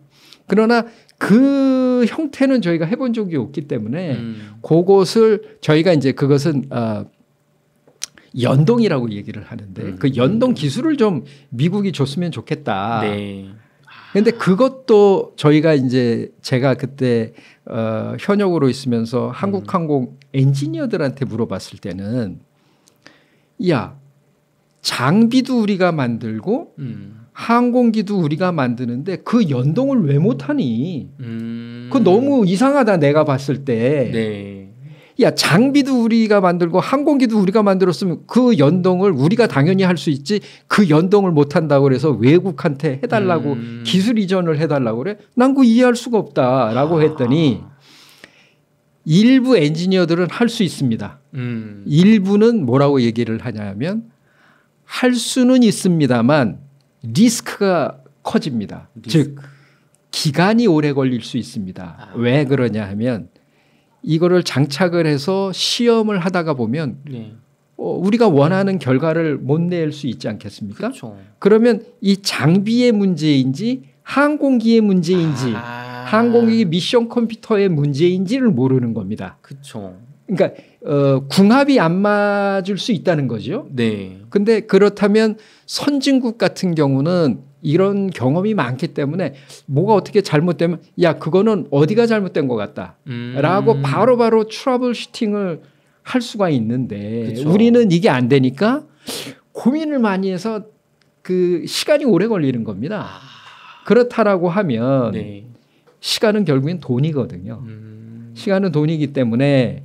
그러나 그 형태는 저희가 해본 적이 없기 때문에 음. 그것을 저희가 이제 그것은 어, 연동이라고 얘기를 하는데 음. 그 연동 기술을 좀 미국이 줬으면 좋겠다. 네. 근데 그것도 저희가 이제 제가 그때 어, 현역으로 있으면서 한국항공 음. 엔지니어들한테 물어봤을 때는 야 장비도 우리가 만들고 음. 항공기도 우리가 만드는데 그 연동을 왜 못하니? 음. 그 너무 이상하다 내가 봤을 때. 네. 야 장비도 우리가 만들고 항공기도 우리가 만들었으면 그 연동을 우리가 당연히 할 수 있지 그 연동을 못 한다고 그래서 외국한테 해달라고 음. 기술 이전을 해달라고 그래 난 그 이해할 수가 없다라고 아. 했더니 일부 엔지니어들은 할 수 있습니다. 음. 일부는 뭐라고 얘기를 하냐면 할 수는 있습니다만 리스크가 커집니다. 리스크. 즉 기간이 오래 걸릴 수 있습니다. 아. 왜 그러냐 하면 이거를 장착을 해서 시험을 하다가 보면 네. 어, 우리가 원하는 결과를 못 낼 수 있지 않겠습니까? 그쵸. 그렇죠. 그러면 이 장비의 문제인지 항공기의 문제인지 아... 항공기 미션 컴퓨터의 문제인지를 모르는 겁니다. 그렇 그러니까 어, 궁합이 안 맞을 수 있다는 거죠. 네. 근데 그렇다면 선진국 같은 경우는 이런 경험이 많기 때문에 뭐가 어떻게 잘못되면 야 그거는 어디가 잘못된 것 같다라고 음. 바로바로 트러블 슈팅을 할 수가 있는데 그쵸. 우리는 이게 안 되니까 고민을 많이 해서 그 시간이 오래 걸리는 겁니다. 아. 그렇다라고 하면 네. 시간은 결국엔 돈이거든요. 음. 시간은 돈이기 때문에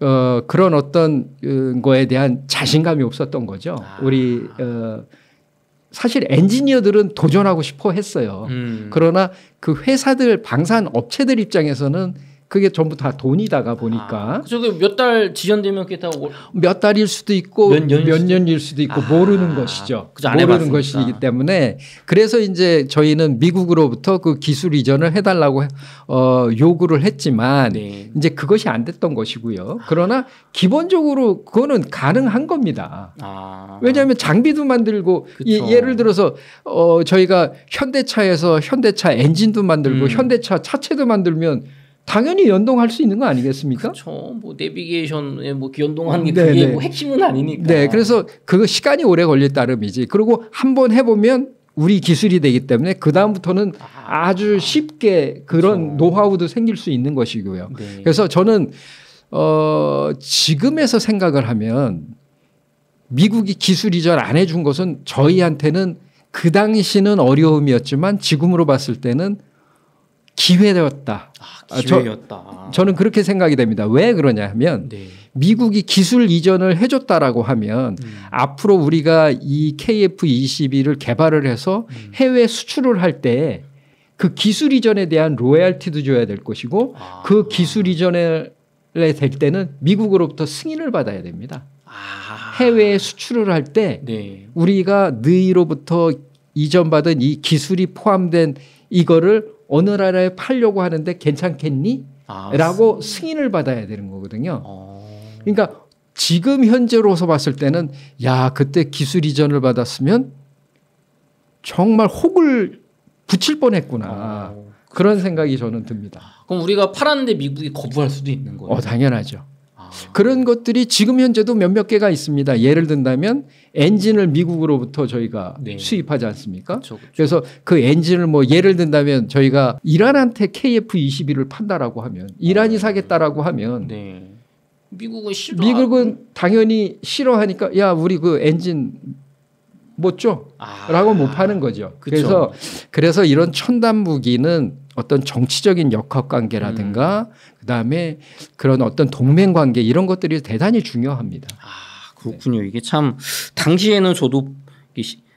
어, 그런 어떤 어, 거에 대한 자신감이 없었던 거죠. 아. 우리 어, 사실 엔지니어들은 도전하고 싶어 했어요. 음. 그러나 그 회사들 방산 업체들 입장에서는 그게 전부 다 돈이다가 보니까. 아, 저게 그 몇달 지연되면 그게 다몇 달일 수도 있고 몇, 년몇 년일 수도 있고 아, 모르는 것이죠. 모르는 것이기 때문에 그래서 이제 저희는 미국으로부터 그 기술 이전을 해달라고 어, 요구를 했지만 네. 이제 그것이 안 됐던 것이고요. 그러나 기본적으로 그거는 가능한 겁니다. 아, 왜냐하면 장비도 만들고 예, 예를 들어서 어, 저희가 현대차에서 현대차 엔진도 만들고 음. 현대차 차체도 만들면 당연히 연동할 수 있는 거 아니겠습니까? 그렇죠. 뭐 내비게이션에 뭐 연동한 게 그게 뭐 핵심은 아니니까. 네, 그래서 그 시간이 오래 걸릴 따름이지. 그리고 한 번 해보면 우리 기술이 되기 때문에 그 다음부터는 아, 주 쉽게 그런 그렇죠. 노하우도 생길 수 있는 것이고요. 네. 그래서 저는 어 지금에서 생각을 하면 미국이 기술 이전 안 해준 것은 저희한테는 그 당시는 어려움이었지만 지금으로 봤을 때는 기회였다. 아, 아 기회였다. 저, 는 그렇게 생각이 됩니다. 왜 그러냐 하면 네. 미국이 기술 이전을 해줬다라고 하면 음. 앞으로 우리가 이 KF-22를 개발을 해서 음. 해외 수출을 할 때 그 기술 이전에 대한 로얄티도 줘야 될 것이고 아. 그 기술 이전에 될 때는 미국으로부터 승인을 받아야 됩니다. 아. 해외 수출을 할때 네. 우리가 너희로부터 이전받은 이 기술이 포함된 이거를 어느 나라에 팔려고 하는데 괜찮겠니? 아, 라고 승인을 받아야 되는 거거든요. 어... 그러니까 지금 현재로서 봤을 때는 야 그때 기술 이전을 받았으면 정말 혹을 붙일 뻔했구나 어... 그런 생각이 저는 듭니다. 그럼 우리가 팔았는데 미국이 거부할 수도 있는 거예요? 어, 당연하죠. 그런 것들이 지금 현재도 몇몇 개가 있습니다. 예를 든다면 엔진을 미국으로부터 저희가 네. 수입하지 않습니까? 그쵸, 그쵸. 그래서 그 엔진을 뭐 예를 든다면 저희가 이란한테 KF-21을 판다라고 하면 이란이 아, 사겠다라고 하면 네. 미국은 싫어. 미국은 당연히 싫어하니까 야 우리 그 엔진 못 줘. 아. 라고 못 파는 거죠. 그쵸. 그래서 그래서 이런 첨단 무기는 어떤 정치적인 역학 관계라든가 음. 그다음에 그런 어떤 동맹 관계 이런 것들이 대단히 중요합니다. 아, 그렇군요. 네. 이게 참 당시에는 저도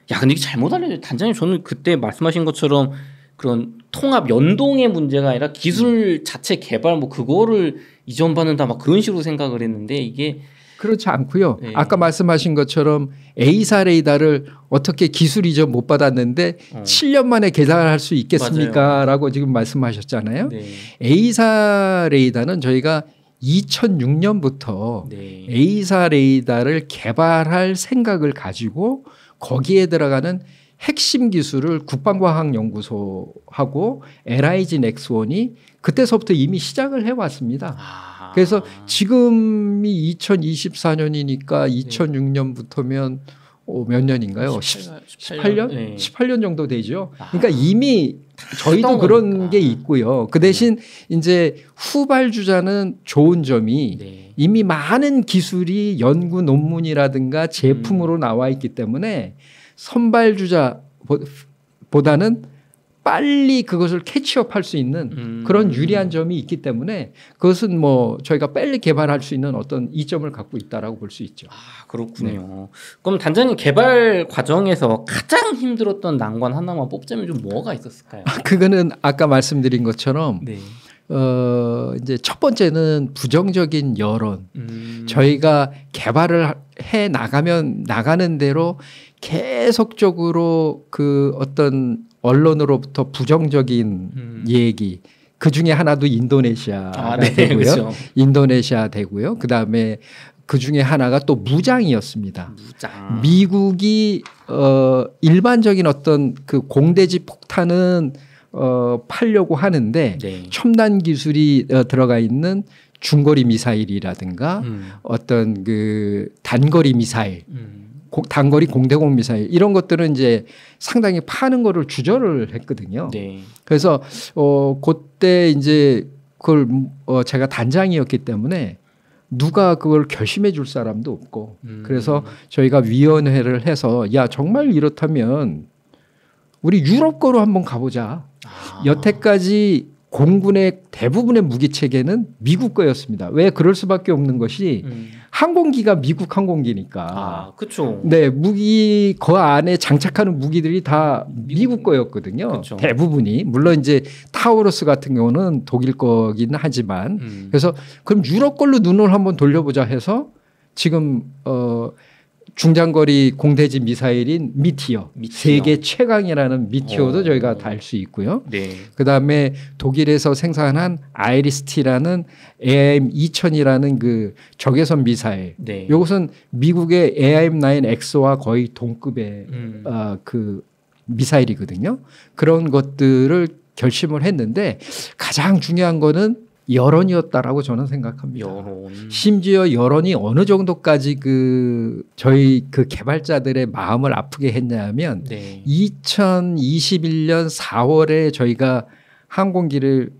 야 근데 이게 잘못 알려져 단장님 저는 그때 말씀하신 것처럼 그런 통합 연동의 문제가 아니라 기술 자체 개발 뭐 그거를 이전받는다 막 그런 식으로 생각을 했는데 이게 그렇지 않고요. 예. 아까 말씀하신 것처럼 A사 레이더를 어떻게 기술 이전 못 받았는데 어. 7년 만에 개발할 수 있겠습니까라고 지금 말씀하셨잖아요. 네. A사 레이더는 저희가 2006년부터 네. A사 레이더를 개발할 생각을 가지고 거기에 들어가는 핵심 기술을 국방과학연구소하고 LIG 넥스원이 그때서부터 이미 시작을 해왔습니다. 아. 그래서 지금이 2024년이니까 2006년부터면 오, 어, 몇 년인가요? 18, 년 18년? 네. 18년 정도 되죠. 아. 그러니까 이미 저희도 그런 거니까. 게 있고요. 그 네. 대신 네. 이제 후발주자는 좋은 점이 네. 이미 많은 기술이 연구 논문이라든가 음. 제품으로 음. 나와 있기 때문에 선발주자보다는 빨리 그것을 캐치업할 수 있는 음. 그런 유리한 점이 있기 때문에 그것은 뭐 저희가 빨리 개발할 수 있는 어떤 이점을 갖고 있다라고 볼 수 있죠. 아 그렇군요. 네. 그럼 단장님 개발 과정에서 가장 힘들었던 난관 하나만 뽑자면 좀 뭐가 있었을까요? 아, 그거는 아까 말씀드린 것처럼 네. 어, 이제 첫 번째는 부정적인 여론. 음. 저희가 개발을 해 나가면 나가는 대로 계속적으로 그 어떤 언론으로부터 부정적인 음. 얘기 그 중에 하나도 인도네시아 아, 네. 되고요. 그렇죠. 인도네시아 되고요. 그 다음에 그 중에 하나가 또 무장이었습니다. 무장. 미국이 어 일반적인 어떤 그 공대지 폭탄은 어 팔려고 하는데 네. 첨단 기술이 어, 들어가 있는 중거리 미사일이라든가 음. 어떤 그 단거리 미사일 음. 단거리 공대공 미사일 이런 것들은 이제 상당히 파는 거를 주저를 했거든요. 네. 그래서 어 그때 이제 그걸 어 제가 단장이었기 때문에 누가 그걸 결심해 줄 사람도 없고 음. 그래서 저희가 위원회를 해서 야 정말 이렇다면 우리 유럽 거로 한번 가보자. 아. 여태까지 공군의 대부분의 무기 체계는 미국 거였습니다. 왜 그럴 수밖에 없는 것이 음. 항공기가 미국 항공기니까. 아, 그렇죠. 네, 무기 그 안에 장착하는 무기들이 다 미국, 미국 거였거든요. 그쵸. 대부분이 물론 이제 타우러스 같은 경우는 독일 거긴 하지만 음. 그래서 그럼 유럽 걸로 눈을 한번 돌려보자 해서 지금 어 중장거리 공대지 미사일인 미티어, 미티어. 세계 최강이라는 미티어도 오. 저희가 달 수 있고요. 네. 그다음에 독일에서 생산한 아이리스티라는 AM 2000이라는 그 적외선 미사일. 네. 이것은 미국의 AM 9X와 거의 동급의 음. 어, 그 미사일이거든요. 그런 것들을 결심을 했는데 가장 중요한 거는 여론이었다라고 저는 생각합니다. 여론. 심지어 여론이 어느 정도까지 그 저희 그 개발자들의 마음을 아프게 했냐면 네. 2021년 4월에 저희가 항공기를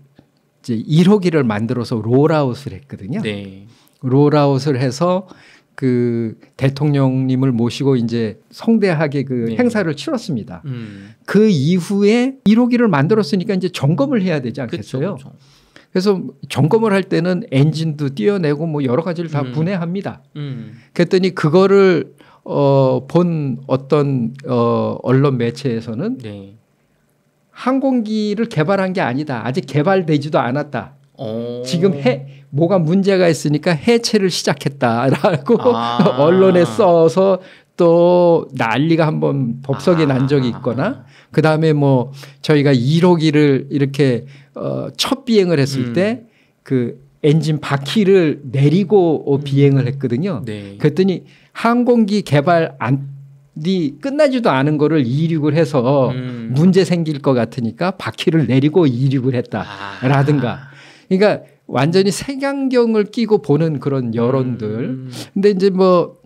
이제 1호기를 만들어서 롤아웃을 했거든요. 네. 롤아웃을 해서 그 대통령님을 모시고 이제 성대하게 그 네. 행사를 치렀습니다. 음. 그 이후에 1호기를 만들었으니까 이제 점검을 해야 되지 않겠어요? 그쵸, 그쵸. 그래서 점검을 할 때는 엔진도 띄어내고 뭐 여러 가지를 다 음. 분해합니다. 음. 그랬더니 그거를 어, 본 어떤 어, 언론 매체에서는 네. 항공기를 개발한 게 아니다. 아직 개발되지도 않았다. 오. 어. 지금 해 뭐가 문제가 있으니까 해체를 시작했다라고 아. 언론에 써서 또 난리가 한번 법석에 아. 난 적이 아. 있거나 그 다음에 뭐 저희가 1호기를 이렇게 어, 첫 비행을 했을 음. 때그 엔진 바퀴를 내리고 어, 음. 비행을 했거든요. 네. 그랬더니 항공기 개발 안 끝나지도 않은 거를 이륙을 해서 음. 문제 생길 것 같으니까 바퀴를 내리고 이륙을 했다라든가. 아. 그러니까 완전히 색안경을 끼고 보는 그런 여론들. 음. 근데 이제 뭐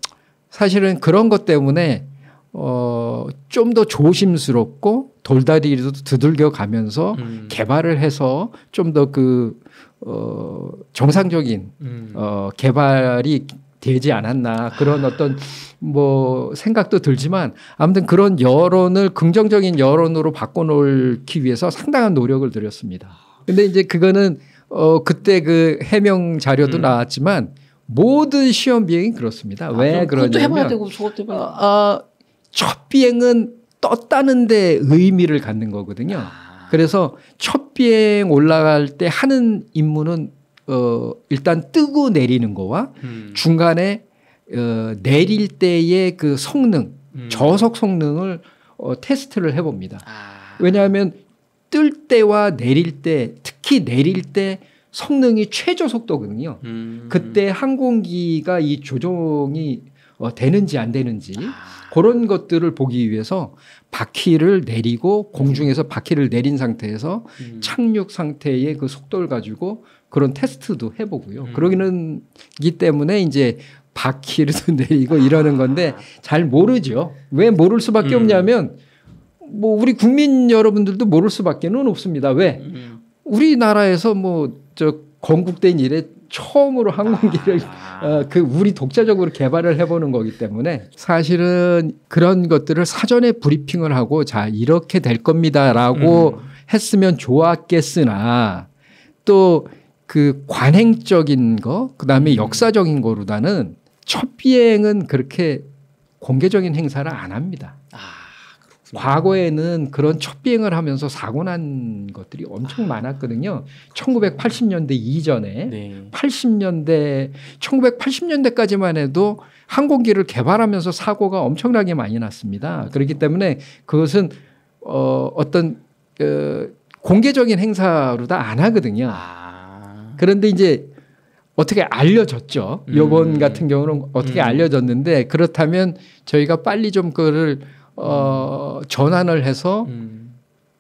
사실은 그런 것 때문에 어, 좀 더 조심스럽고 돌다리도 두들겨 가면서 음. 개발을 해서 좀 더그 어, 정상적인 음. 어, 개발이 되지 않았나 그런 아. 어떤 뭐 생각도 들지만 아무튼 그런 여론을 긍정적인 여론으로 바꿔놓기 위해서 상당한 노력을 들였습니다. 근데 이제 그거는 어, 그때 그 해명 자료도 음. 나왔지만 모든 시험 비행이 그렇습니다. 아, 왜 그러냐면 해봐야 되고 저것도 해봐야 어, 어 첫 비행은 썼다는데 의미를 갖는 거거든요. 아. 그래서 첫 비행 올라갈 때 하는 임무는 어 일단 뜨고 내리는 거와 음. 중간에 어 내릴 때의 그 성능, 음. 저속 성능을 어 테스트를 해 봅니다. 아. 왜냐하면 뜰 때와 내릴 때 특히 내릴 때 성능이 최저 속도거든요. 음. 그때 항공기가 이 조종이 어, 되는지 안 되는지 아. 그런 것들을 보기 위해서 바퀴를 내리고 공중에서 바퀴를 내린 상태에서 음. 착륙 상태의 그 속도를 가지고 그런 테스트도 해보고요. 음. 그러기는 이 때문에 이제 바퀴를 내리고 아. 이러는 건데 잘 모르죠. 왜 모를 수밖에 음. 없냐면 뭐 우리 국민 여러분들도 모를 수밖에는 없습니다. 왜 음. 우리나라에서 뭐 저 건국된 이래 처음으로 항공기를 아. 어, 그 우리 독자적으로 개발을 해보는 거기 때문에 사실은 그런 것들을 사전에 브리핑을 하고 자 이렇게 될 겁니다라고 음. 했으면 좋았겠으나 또 그 관행적인 거 그다음에 음. 역사적인 거로다는 첫 비행은 그렇게 공개적인 행사를 안 합니다. 과거에는 그런 첫 비행을 하면서 사고 난 것들이 엄청 아, 많았거든요. 1980년대 이전에 네. 80년대 1980년대까지만 해도 항공기를 개발하면서 사고가 엄청나게 많이 났습니다. 그렇기 때문에 그것은 어, 어떤 어, 공개적인 행사로 다 안 하거든요. 아. 그런데 이제 어떻게 알려졌죠. 요번 음. 같은 경우는 어떻게 음. 알려졌는데 그렇다면 저희가 빨리 좀 그를 어, 전환을 해서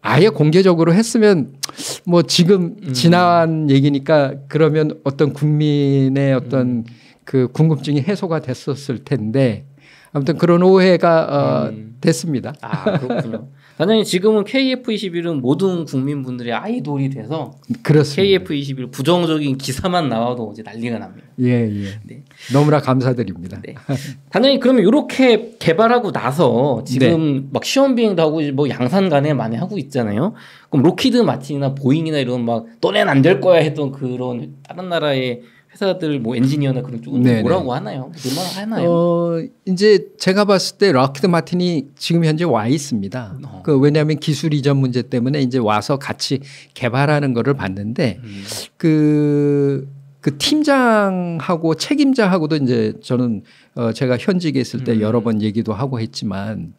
아예 공개적으로 했으면 뭐 지금 음. 지난 얘기니까 그러면 어떤 국민의 어떤 음. 그 궁금증이 해소가 됐었을 텐데 아무튼 그런 오해가 어, 음. 됐습니다. 아 그렇군요. 당연히 지금은 KF21은 모든 국민분들의 아이돌이 돼서 그렇습니다. KF21 부정적인 기사만 나와도 이제 난리가 납니다. 예, 예. 네. 너무나 감사드립니다. 네. 단장님 그러면 이렇게 개발하고 나서 지금 네. 막 시험 비행도 하고 뭐 양산 간에 많이 하고 있잖아요. 그럼 로키드 마틴이나 보잉이나 이런 막 너넨 안될 거야 했던 그런 다른 나라의 회사들 뭐 엔지니어나 그런 쪽은 네네. 뭐라고 하나요? 얼마나 하나요? 어, 이제 제가 봤을 때 락키드 마틴이 지금 현재 와 있습니다. 어. 그 왜냐하면 기술 이전 문제 때문에 이제 와서 같이 개발하는 거를 봤는데 음. 그그 그 팀장하고 책임자하고도 이제 저는 어 제가 현직에 있을 때 음. 여러 번 얘기도 하고 했지만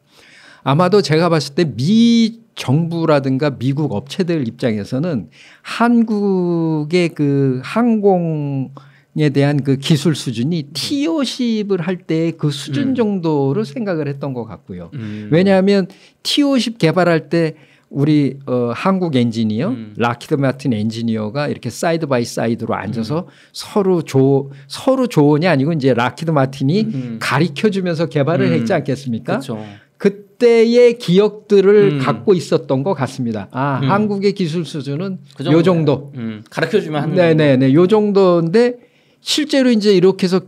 아마도 제가 봤을 때미 정부라든가 미국 업체들 입장에서는 한국의 그 항공 에 대한 그 기술 수준이 음. 티오십을할때그 수준 음. 정도를 생각을 했던 것 같고요. 음. 왜냐하면 티오십 개발할 때 우리 어, 한국 엔지니어, 음. 라키드 마틴 엔지니어가 이렇게 사이드 바이 사이드로 앉아서 음. 서로 조 서로 조언이 아니고 이제 라키드 마틴이 가리켜 주면서 개발을 했지 않겠습니까? 그쵸. 그때의 기억들을 음. 갖고 있었던 것 같습니다. 아, 음. 한국의 기술 수준은 그요 정도. 음. 가르쳐 주면 하는 네, 네, 네. 요 정도인데 실제로 이제 이렇게 해서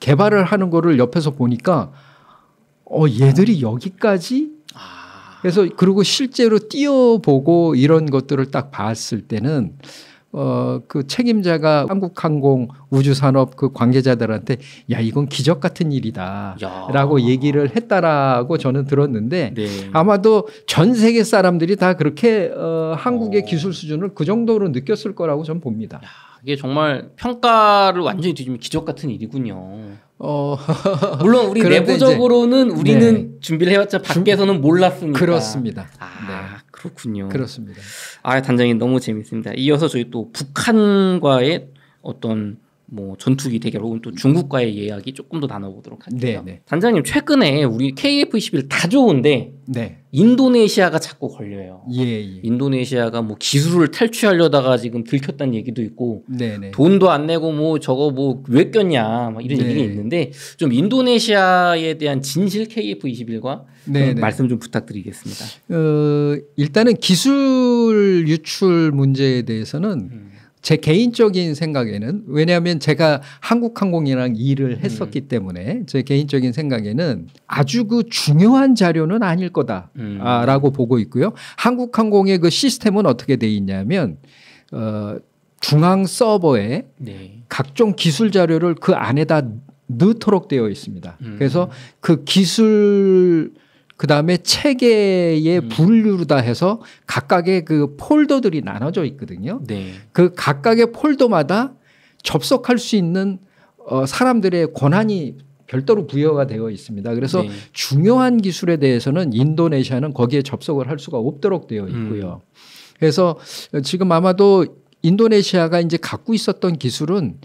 개발을 하는 거를 옆에서 보니까 어, 얘들이 여기까지 아. 그래서 그리고 실제로 뛰어보고 이런 것들을 딱 봤을 때는 어, 그 책임자가 한국항공 우주산업 그 관계자들한테 야 이건 기적 같은 일이다라고 얘기를 했다라고 저는 들었는데 네. 아마도 전 세계 사람들이 다 그렇게 어, 한국의 어. 기술 수준을 그 정도로 느꼈을 거라고 저는 봅니다. 야, 이게 정말 평가를 완전히 뒤집으 기적 같은 일이군요. 어 물론 우리 내부적으로는 이제, 우리는 네. 준비를 해왔자 밖에서는 몰랐으니까 그렇습니다. 아 네. 그렇군요. 그렇습니다. 아, 단장님 너무 재밌습니다. 이어서 저희 또 북한과의 어떤 뭐 전투기 대결 혹은 또 중국과의 이야기 조금 더 나눠보도록 할게요. 네네. 네. 단장님 최근에 우리 KF21 다 좋은데 네. 인도네시아가 자꾸 걸려요. 예, 예. 인도네시아가 뭐 기술을 탈취하려다가 지금 들켰다는 얘기도 있고 네네. 네. 돈도 안 내고 뭐 저거 뭐 왜 꼈냐 막 뭐 이런 네 얘기가 있는데 좀 인도네시아에 대한 진실 KF21과 좀 네, 말씀 좀 부탁드리겠습니다. 어, 일단은 기술 유출 문제에 대해서는 음. 제 개인적인 생각에는 왜냐하면 제가 한국항공이랑 일을 음. 했었기 음. 때문에 제 개인적인 생각에는 아주 그 중요한 자료는 아닐 거다라고 음. 아, 보고 있고요. 한국항공의 그 시스템은 어떻게 돼 있냐면 어, 중앙 서버에 네. 각종 기술 자료를 그 안에다 넣도록 되어 있습니다. 음. 그래서 그 기술 그 다음에 체계의 음. 분류다 해서 각각의 그 폴더들이 나눠져 있거든요. 네. 그 각각의 폴더마다 접속할 수 있는 어, 사람들의 권한이 별도로 부여가 되어 있습니다. 그래서 네. 중요한 기술에 대해서는 인도네시아는 거기에 접속을 할 수가 없도록 되어 음. 있고요. 그래서 지금 아마도 인도네시아가 이제 갖고 있었던 기술은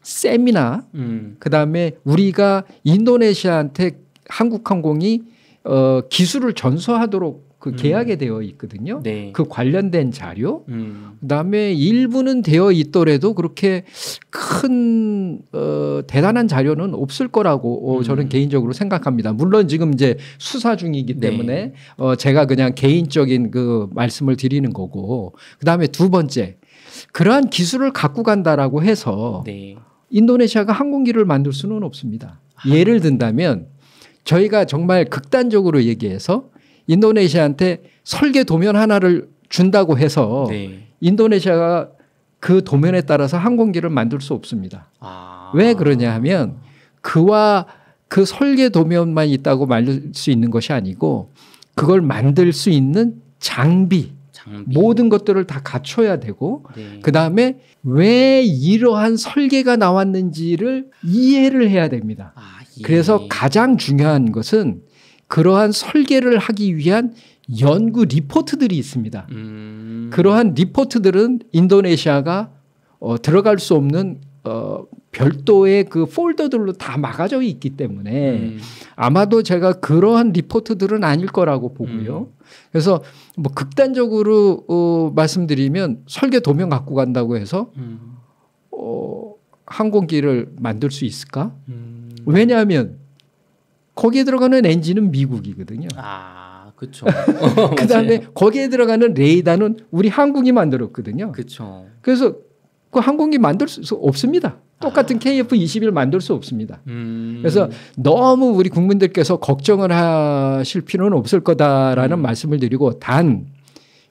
셈이나 음. 그다음에 우리가 인도네시아한테 한국항공이 어, 기술을 전수하도록 그 음. 계약에 음. 되어 있거든요. 네. 그 관련된 자료. 음. 그다음에 일부는 되어 있더라도 그렇게 큰 어, 대단한 자료는 없을 거라고 어, 음. 저는 개인적으로 생각합니다. 물론 지금 이제 수사 중이기 네. 때문에 네. 어, 제가 그냥 개인적인 그 말씀을 드리는 거고. 그다음에 두 번째 그러한 기술을 갖고 간다라고 해서 네. 인도네시아가 항공기를 만들 수는 없습니다. 아. 예를 든다면 저희가 정말 극단적으로 얘기해서 인도네시아한테 설계 도면 하나를 준다고 해서 네. 인도네시아가 그 도면에 따라서 항공기를 만들 수 없습니다. 아. 왜 그러냐 하면 그와 그 설계 도면만 있다고 말들수 있는 것이 아니고 그걸 만들 수 있는 장비, 장비. 모든 것들을 다 갖춰야 되고 네. 그다음에 왜 이러한 설계가 나왔는지를 이해를 해야 됩니다. 아, 그래서 예. 가장 중요한 것은 그러한 설계를 하기 위한 연구 리포트들이 있습니다. 음. 그러한 리포트들은 인도네시아가 어, 들어갈 수 없는 어, 별도의 그 폴더들로 다 막아져 있기 때문에 음. 아마도 제가 그러한 리포트들은 아닐 거라고 보고요. 음. 그래서 뭐 극단적으로 어, 말씀드리면 설계 도면 갖고 간다고 해서 음. 어, 항공기를 만들 수 있을까? 음. 왜냐하면 거기에 들어가는 엔진은 미국이거든요. 아, 그렇죠. 그다음에 네. 거기에 들어가는 레이더는 우리 한국이 만들었거든요. 그렇죠. 그래서 그 항공기 만들 수 없습니다. 똑같은 아. KF-21 만들 수 없습니다. 음. 그래서 너무 우리 국민들께서 걱정을 하실 필요는 없을 거다라는 음. 말씀을 드리고 단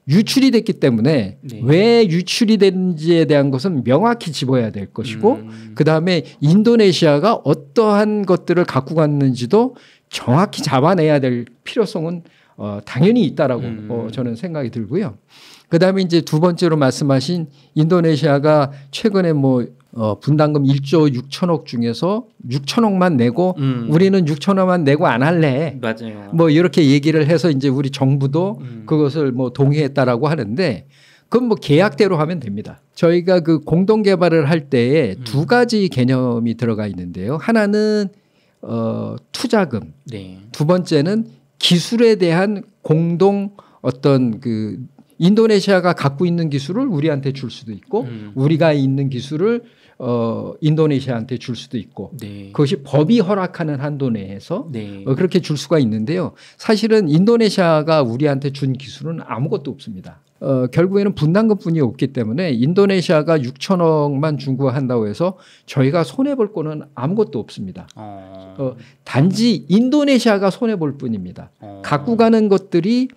유출이 됐기 때문에 네. 왜 유출이 된지에 대한 것은 명확히 집어야 될 것이고 음. 그다음에 인도네시아가 어떠한 것들을 갖고 갔는지도 정확히 음. 잡아내야 될 필요성은 어, 당연히 있다라고 음. 어, 저는 생각이 들고요. 그다음에 이제 두 번째로 말씀하신 인도네시아가 최근에 뭐 어, 분담금 1조 6천억 중에서 6천억만 내고 음. 우리는 6천억만 내고 안 할래. 맞아요. 뭐 이렇게 얘기를 해서 이제 우리 정부도 음. 그것을 뭐 동의했다라고 하는데 그건 뭐 계약대로 하면 됩니다. 저희가 그 공동 개발을 할 때에 음. 두 가지 개념이 들어가 있는데요. 하나는 어, 투자금. 네. 두 번째는 기술에 대한 공동 어떤 그 인도네시아가 갖고 있는 기술을 우리한테 줄 수도 있고 음. 우리가 있는 기술을 어, 인도네시아한테 줄 수도 있고 네. 그것이 법이 허락하는 한도 내에서 네. 어, 그렇게 줄 수가 있는데요. 사실은 인도네시아가 우리한테 준 기술은 아무것도 없습니다. 어, 결국에는 분담금뿐이 없기 때문에 인도네시아가 6천억만 중국 한다고 해서 저희가 손해 볼 거는 아무것도 없습니다. 어, 어 단지 인도네시아가 손해 볼 뿐입니다. 어. 갖고 가는 것들이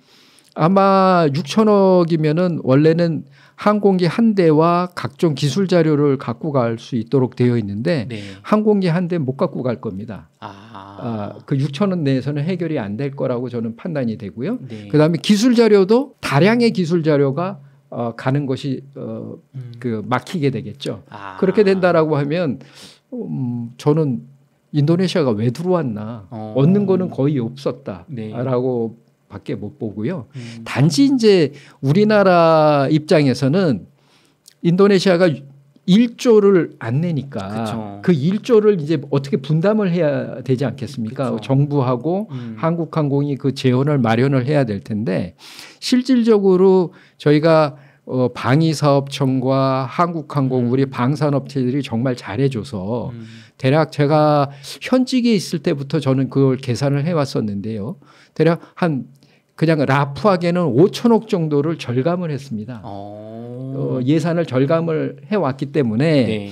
아마 6천억이면은 원래는 항공기 한 대와 각종 기술 자료를 갖고 갈 수 있도록 되어 있는데 네. 항공기 한 대 못 갖고 갈 겁니다. 아. 아, 그 6천 원 내에서는 해결이 안 될 거라고 저는 판단이 되고요. 네. 그다음에 기술 자료도 다량의 기술 자료가 어, 가는 것이 어, 음. 그 막히게 되겠죠. 아. 그렇게 된다라고 하면 음, 저는 인도네시아가 왜 들어왔나 어. 얻는 거는 거의 없었다라고 네. 밖에 못 보고요. 음. 단지 이제 우리나라 입장에서는 인도네시아가 1조를 안 내니까 그쵸. 그 1조를 이제 어떻게 분담을 해야 되지 않겠습니까? 그쵸. 정부하고 음. 한국항공이 그 재원을 마련을 해야 될 텐데 실질적으로 저희가 어 방위사업청과 한국항공 음. 우리 방산업체들이 정말 잘해줘서 음. 대략 제가 현직에 있을 때부터 저는 그걸 계산을 해왔었는데요. 대략 한 그냥 라프하게는 5천억 정도를 절감을 했습니다. 어. 어, 예산을 절감을 해왔기 때문에 네.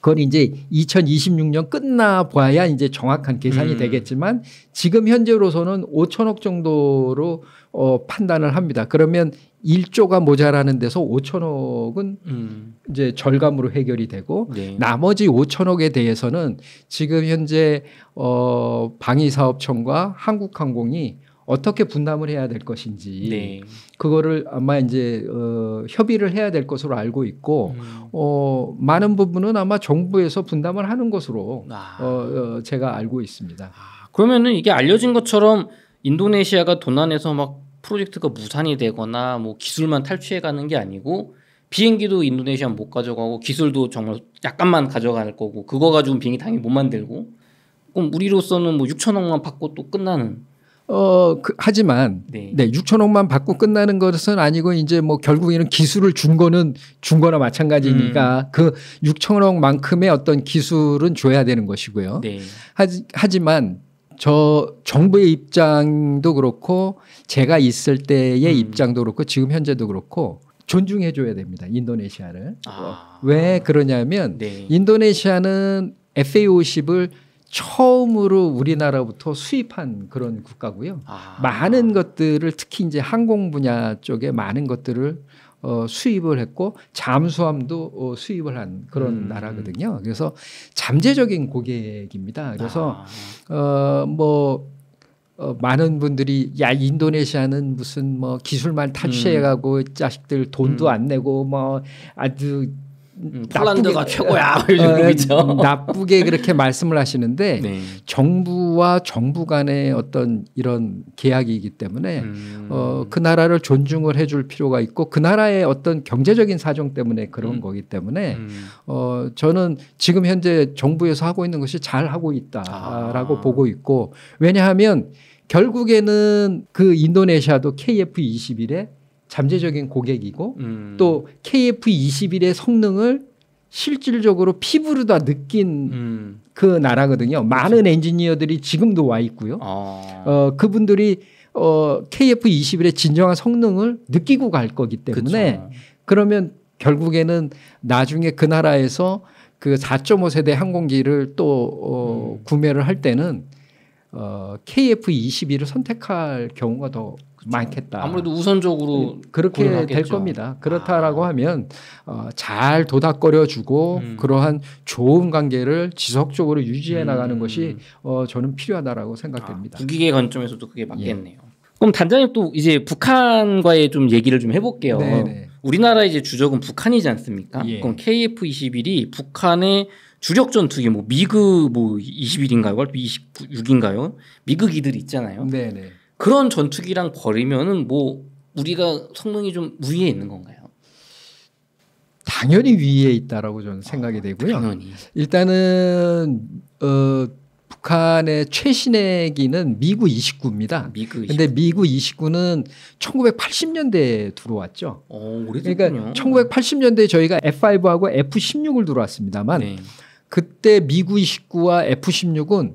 그건 이제 2026년 끝나 봐야 이제 정확한 계산이 음. 되겠지만 지금 현재로서는 5천억 정도로 어, 판단을 합니다. 그러면 1조가 모자라는 데서 5천억은 음. 이제 절감으로 해결이 되고 네. 나머지 5천억에 대해서는 지금 현재 어, 방위사업청과 한국항공이 어떻게 분담을 해야 될 것인지 네. 그거를 아마 이제 어, 협의를 해야 될 것으로 알고 있고 음. 어, 많은 부분은 아마 정부에서 분담을 하는 것으로 아. 어, 어 제가 알고 있습니다. 아, 그러면은 이게 알려진 것처럼 인도네시아가 도난에서 막 프로젝트가 무산이 되거나 뭐 기술만 탈취해 가는 게 아니고 비행기도 인도네시아 못 가져가고 기술도 정말 약간만 가져갈 거고 그거 가지고 비행기 당연히 못 만들고 그럼 우리로서는 뭐 6천억만 받고 또 끝나는 어, 그, 하지만 네. 네, 6천억만 받고 끝나는 것은 아니고 이제 뭐 결국에는 기술을 준 거는 준 거나 마찬가지니까 음. 그 6천억만큼의 어떤 기술은 줘야 되는 것이고요. 네. 하지, 하지만 저 정부의 입장도 그렇고 제가 있을 때의 음. 입장도 그렇고 지금 현재도 그렇고 존중해 줘야 됩니다. 인도네시아를. 아. 왜 그러냐면 네. 인도네시아는 FAO10을 처음으로 우리나라부터 수입한 그런 국가고요. 아. 많은 것들을 특히 이제 항공 분야 쪽에 많은 것들을 어, 수입을 했고 잠수함도 어, 수입을 한 그런 음. 나라거든요. 그래서 잠재적인 고객입니다. 그래서 아. 어, 뭐 어, 많은 분들이 야 인도네시아는 무슨 뭐 기술만 탈취해가고 음. 자식들 돈도 음. 안 내고 뭐 아주 음, 폴란드가 최고야. 어, 어 음, 나쁘게 그렇게 말씀을 하시는데 네. 정부와 정부 간의 어떤 이런 계약이기 때문에 음. 어, 그 나라를 존중을 해줄 필요가 있고 그 나라의 어떤 경제적인 사정 때문에 그런 음. 거기 때문에 음. 어, 저는 지금 현재 정부에서 하고 있는 것이 잘 하고 있다라고 아. 보고 있고 왜냐하면 결국에는 그 인도네시아도 KF 21에 잠재적인 고객이고 음. 또 KF21의 성능을 실질적으로 피부로 다 느낀 음. 그 나라거든요. 그렇죠. 많은 엔지니어들이 지금도 와 있고요. 아. 어, 그분들이 어, KF21의 진정한 성능을 느끼고 갈 거기 때문에 그쵸. 그러면 결국에는 나중에 그 나라에서 그4.5 세대 항공기를 또 어, 음. 구매를 할 때는 어, KF21을 선택할 경우가 더 그렇죠. 많겠다. 아무래도 우선적으로 예, 그렇게 고려하겠죠. 될 겁니다. 아. 그렇다라고 아. 하면 어, 잘 도닥거려 주고 음. 그러한 좋은 관계를 지속적으로 유지해 나가는 음. 것이 어, 저는 필요하다라고 생각됩니다. 아, 국익의 관점에서도 그게 맞겠네요. 예. 그럼 단장님 또 이제 북한과의 좀 얘기를 좀 해볼게요. 네네. 네. 우리나라 이제 주적은 북한이지 않습니까? 예. 그럼 KF-21이 북한의 주력 전투기 뭐 미그 뭐 21인가요? 26인가요? 미그기들 있잖아요. 네네. 네. 그런 전투기랑 버리면은 뭐 우리가 성능이 좀 위에 있는 건가요? 당연히 위에 있다라고 저는 생각이 어, 되고요. 당연히. 일단은 어, 북한의 최신의기는 미구 29입니다. 미구 29. 근데 미구 29는 1980년대에 들어왔죠. 어, 오, 그러니까 1980년대에 저희가 F5하고 F16을 들어왔습니다만 네. 그때 미구 29와 F16은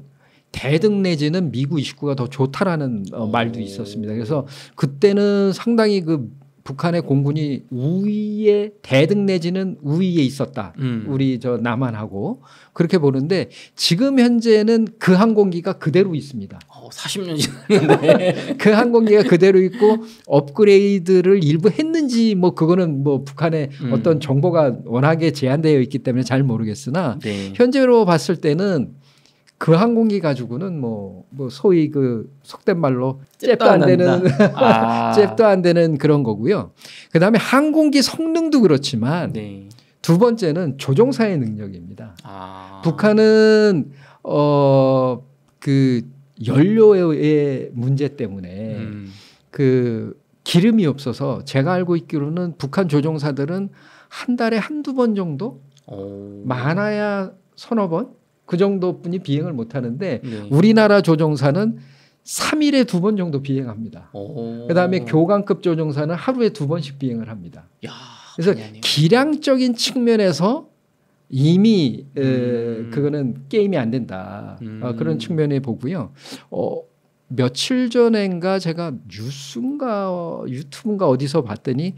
대등 내지는 미국 29가 더 좋다라는 어, 어, 말도 있었습니다. 그래서 그때는 상당히 그 북한의 공군이 우위에 대등 내지는 우위에 있었다. 음. 우리 저 남한하고 그렇게 보는데 지금 현재는 그 항공기가 그대로 있습니다. 어, 40년 지났는데 그 항공기가 그대로 있고 업그레이드를 일부 했는지 뭐 그거는 뭐 북한의 음. 어떤 정보가 워낙에 제한되어 있기 때문에 잘 모르겠으나 네. 현재로 봤을 때는 그 항공기 가지고는 뭐, 뭐 소위 그 속된 말로 잽도 안, 되는 아. 잽도 안 되는 그런 거고요. 그 다음에 항공기 성능도 그렇지만 네. 두 번째는 조종사의 능력입니다. 아. 북한은 어 그 연료의 문제 때문에 음. 그 기름이 없어서 제가 알고 있기로는 북한 조종사들은 한 달에 한두 번 정도 오. 많아야 서너 번그 정도뿐이 비행을 못 하는데 음, 네. 우리나라 조종사는 3일에 두 번 정도 비행합니다. 그다음에 교관급 조종사는 하루에 두 번씩 비행을 합니다. 야, 그래서 기량적인 측면에서 이미 음. 에, 그거는 게임이 안 된다. 아, 음. 어, 그런 측면에 보고요. 어, 며칠 전엔가 제가 뉴스인가 유튜브인가 어디서 봤더니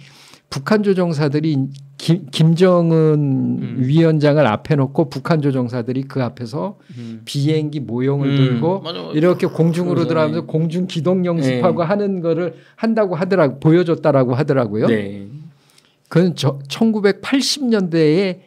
북한 조종사들이 김, 김정은 음. 위원장을 앞에 놓고 북한 조종사들이그 앞에서 음. 비행기 모형을 음. 들고 맞아, 맞아. 이렇게 공중으로 그아 들어가면서 공중 기동 연습하고 네. 하는 거를 한다고 하더라고 보여줬다라고 하더라고요. 네. 그건 저 1980년대에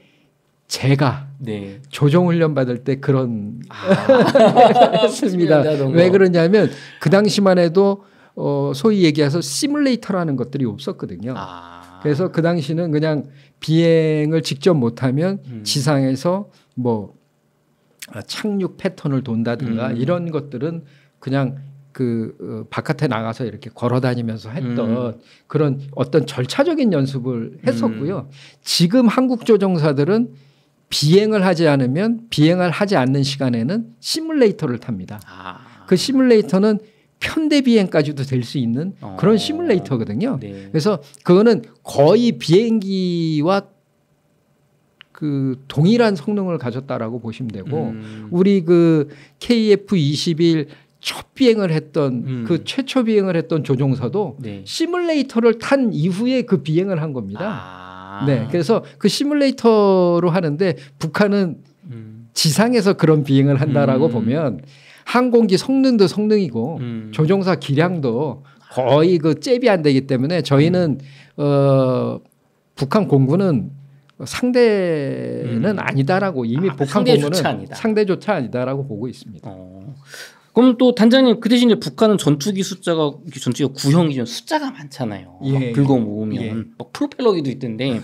제가 네. 조종훈련 받을 때 그런 아. 했습니다. 왜 그러냐면 그 당시만 해도 어, 소위 얘기해서 시뮬레이터라는 것들이 없었거든요. 아. 그래서 그 당시는 그냥 비행을 직접 못하면 음. 지상에서 뭐 아, 착륙 패턴을 돈다든가 음. 이런 것들은 그냥 그 어, 바깥에 나가서 이렇게 걸어 다니면서 했던 음. 그런 어떤 절차적인 연습을 음. 했었고요. 지금 한국 조종사들은 비행을 하지 않으면 비행을 하지 않는 시간에는 시뮬레이터를 탑니다. 아. 그 시뮬레이터는 편대 비행까지도 될 수 있는 어. 그런 시뮬레이터거든요. 네. 그래서 그거는 거의 비행기와 그 동일한 성능을 가졌다라고 보시면 되고 음. 우리 그 KF21 첫 비행을 했던 음. 그 최초 비행을 했던 조종사도 네. 시뮬레이터를 탄 이후에 그 비행을 한 겁니다. 아. 네. 그래서 그 시뮬레이터로 하는데 북한은 음. 지상에서 그런 비행을 한다라고 음. 보면 항공기 성능도 성능이고 음. 조종사 기량도 거의 그 잽이 안 되기 때문에 저희는 음. 어 북한 공군은 상대는 음. 아니다라고 이미 아, 북한 공군은 아니다. 상대조차 아니다라고 보고 있습니다. 어. 그럼 또 단장님 그 대신 이제 북한은 전투기 숫자가 전투기 구형 기준 숫자가 많잖아요. 예. 긁어 예. 모으면 예. 막 프로펠러기도 있던데. 네.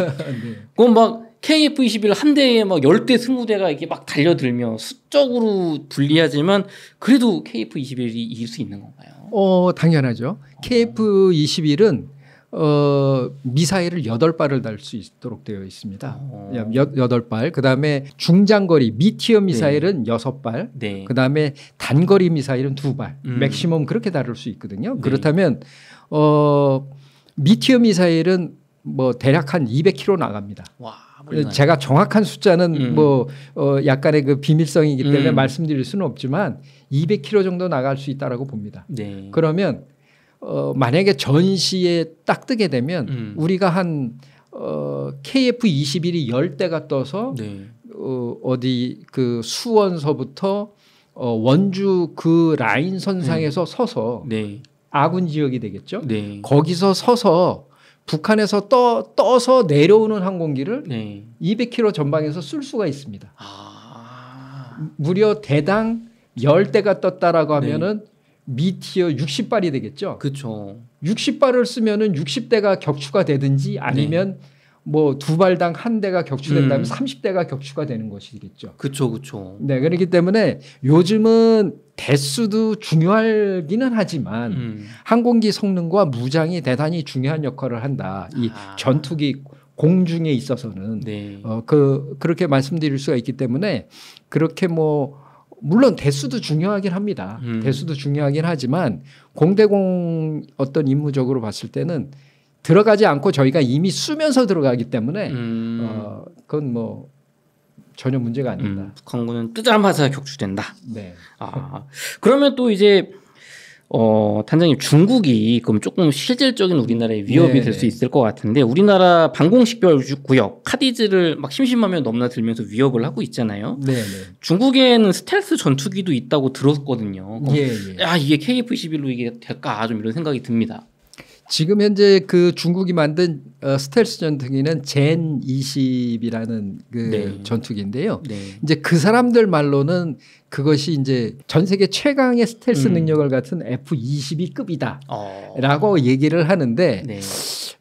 그럼 막 KF-21 한 대에 뭐 막 10대, 20대가 이게 막달려들면 수적으로 불리하지만 그래도 KF-21이 이길 수 있는 건가요? 어, 당연하죠. 어. KF-21은 어, 미사일을 여 발을 달 수 있도록 되어 있습니다. 어. 여덟 발. 그다음에 중장거리 미티어 미사일은 네. 여섯 발. 네. 그다음에 단거리 미사일은 두 발. 음. 맥시멈 그렇게 다룰 수 있거든요. 네. 그렇다면 어, 미티어 미사일은 뭐 대략 한 200km 나갑니다. 와. 예, 제가 정확한 숫자는 음. 뭐 어, 약간의 그 비밀성이기 음. 때문에 음. 말씀드릴 수는 없지만 200km 정도 나갈 수 있다라고 봅니다. 네. 그러면 어, 만약에 전시에 딱 뜨게 되면 음. 우리가 한 어, KF21이 10대가 떠서 네. 어, 어디 그 수원서부터 어, 원주 그 라인 선상에서 음. 서서 네. 아군 지역이 되겠죠. 네. 거기서 서서 북한에서 떠, 떠서 내려오는 항공기를 네. 200km 전방에서 쓸 수가 있습니다. 아... 무려 대당 10대가 떴다라고 네. 하면은 네. 미티어 60발이 되겠죠. 그렇죠. 60발을 쓰면은 60대가 격추가 되든지 아니면 네. 뭐두 발당 한 대가 격추된다면 음. 30대가 격추가 되는 것이겠죠. 그렇죠. 그렇죠. 네, 그렇기 때문에 요즘은 대수도 중요하기는 하지만 음. 항공기 성능과 무장이 대단히 중요한 역할을 한다. 이 아. 전투기 공중에 있어서는 네. 어, 그 그렇게 말씀드릴 수가 있기 때문에 그렇게 뭐 물론 대수도 중요하긴 합니다. 음. 대수도 중요하긴 하지만 공대공 어떤 임무적으로 봤을 때는 들어가지 않고 저희가 이미 쓰면서 들어가기 때문에 음. 어, 그건 뭐 전혀 문제가 아닙니다. 음, 북한군은 뜨자마자 격추된다. 네. 아 그러면 또 이제 어, 단장님 중국이 그럼 조금 실질적인 우리나라의 위협이 될수 네, 네. 있을 것 같은데 우리나라 방공식별 구역 카디즈를 막 심심하면 넘나들면서 위협을 하고 있잖아요. 네, 네. 중국에는 스텔스 전투기도 있다고 들었거든요. 예, 예. 야 이게 KF-21로 이게 될까 좀 이런 생각이 듭니다. 지금 현재 그 중국이 만든 어, 스텔스 전투기는 젠 20이라는 그 네. 전투기인데요. 네. 이제 그 사람들 말로는 그것이 이제 전 세계 최강의 스텔스 음. 능력을 갖춘 F-22급이다라고 어. 얘기를 하는데 네.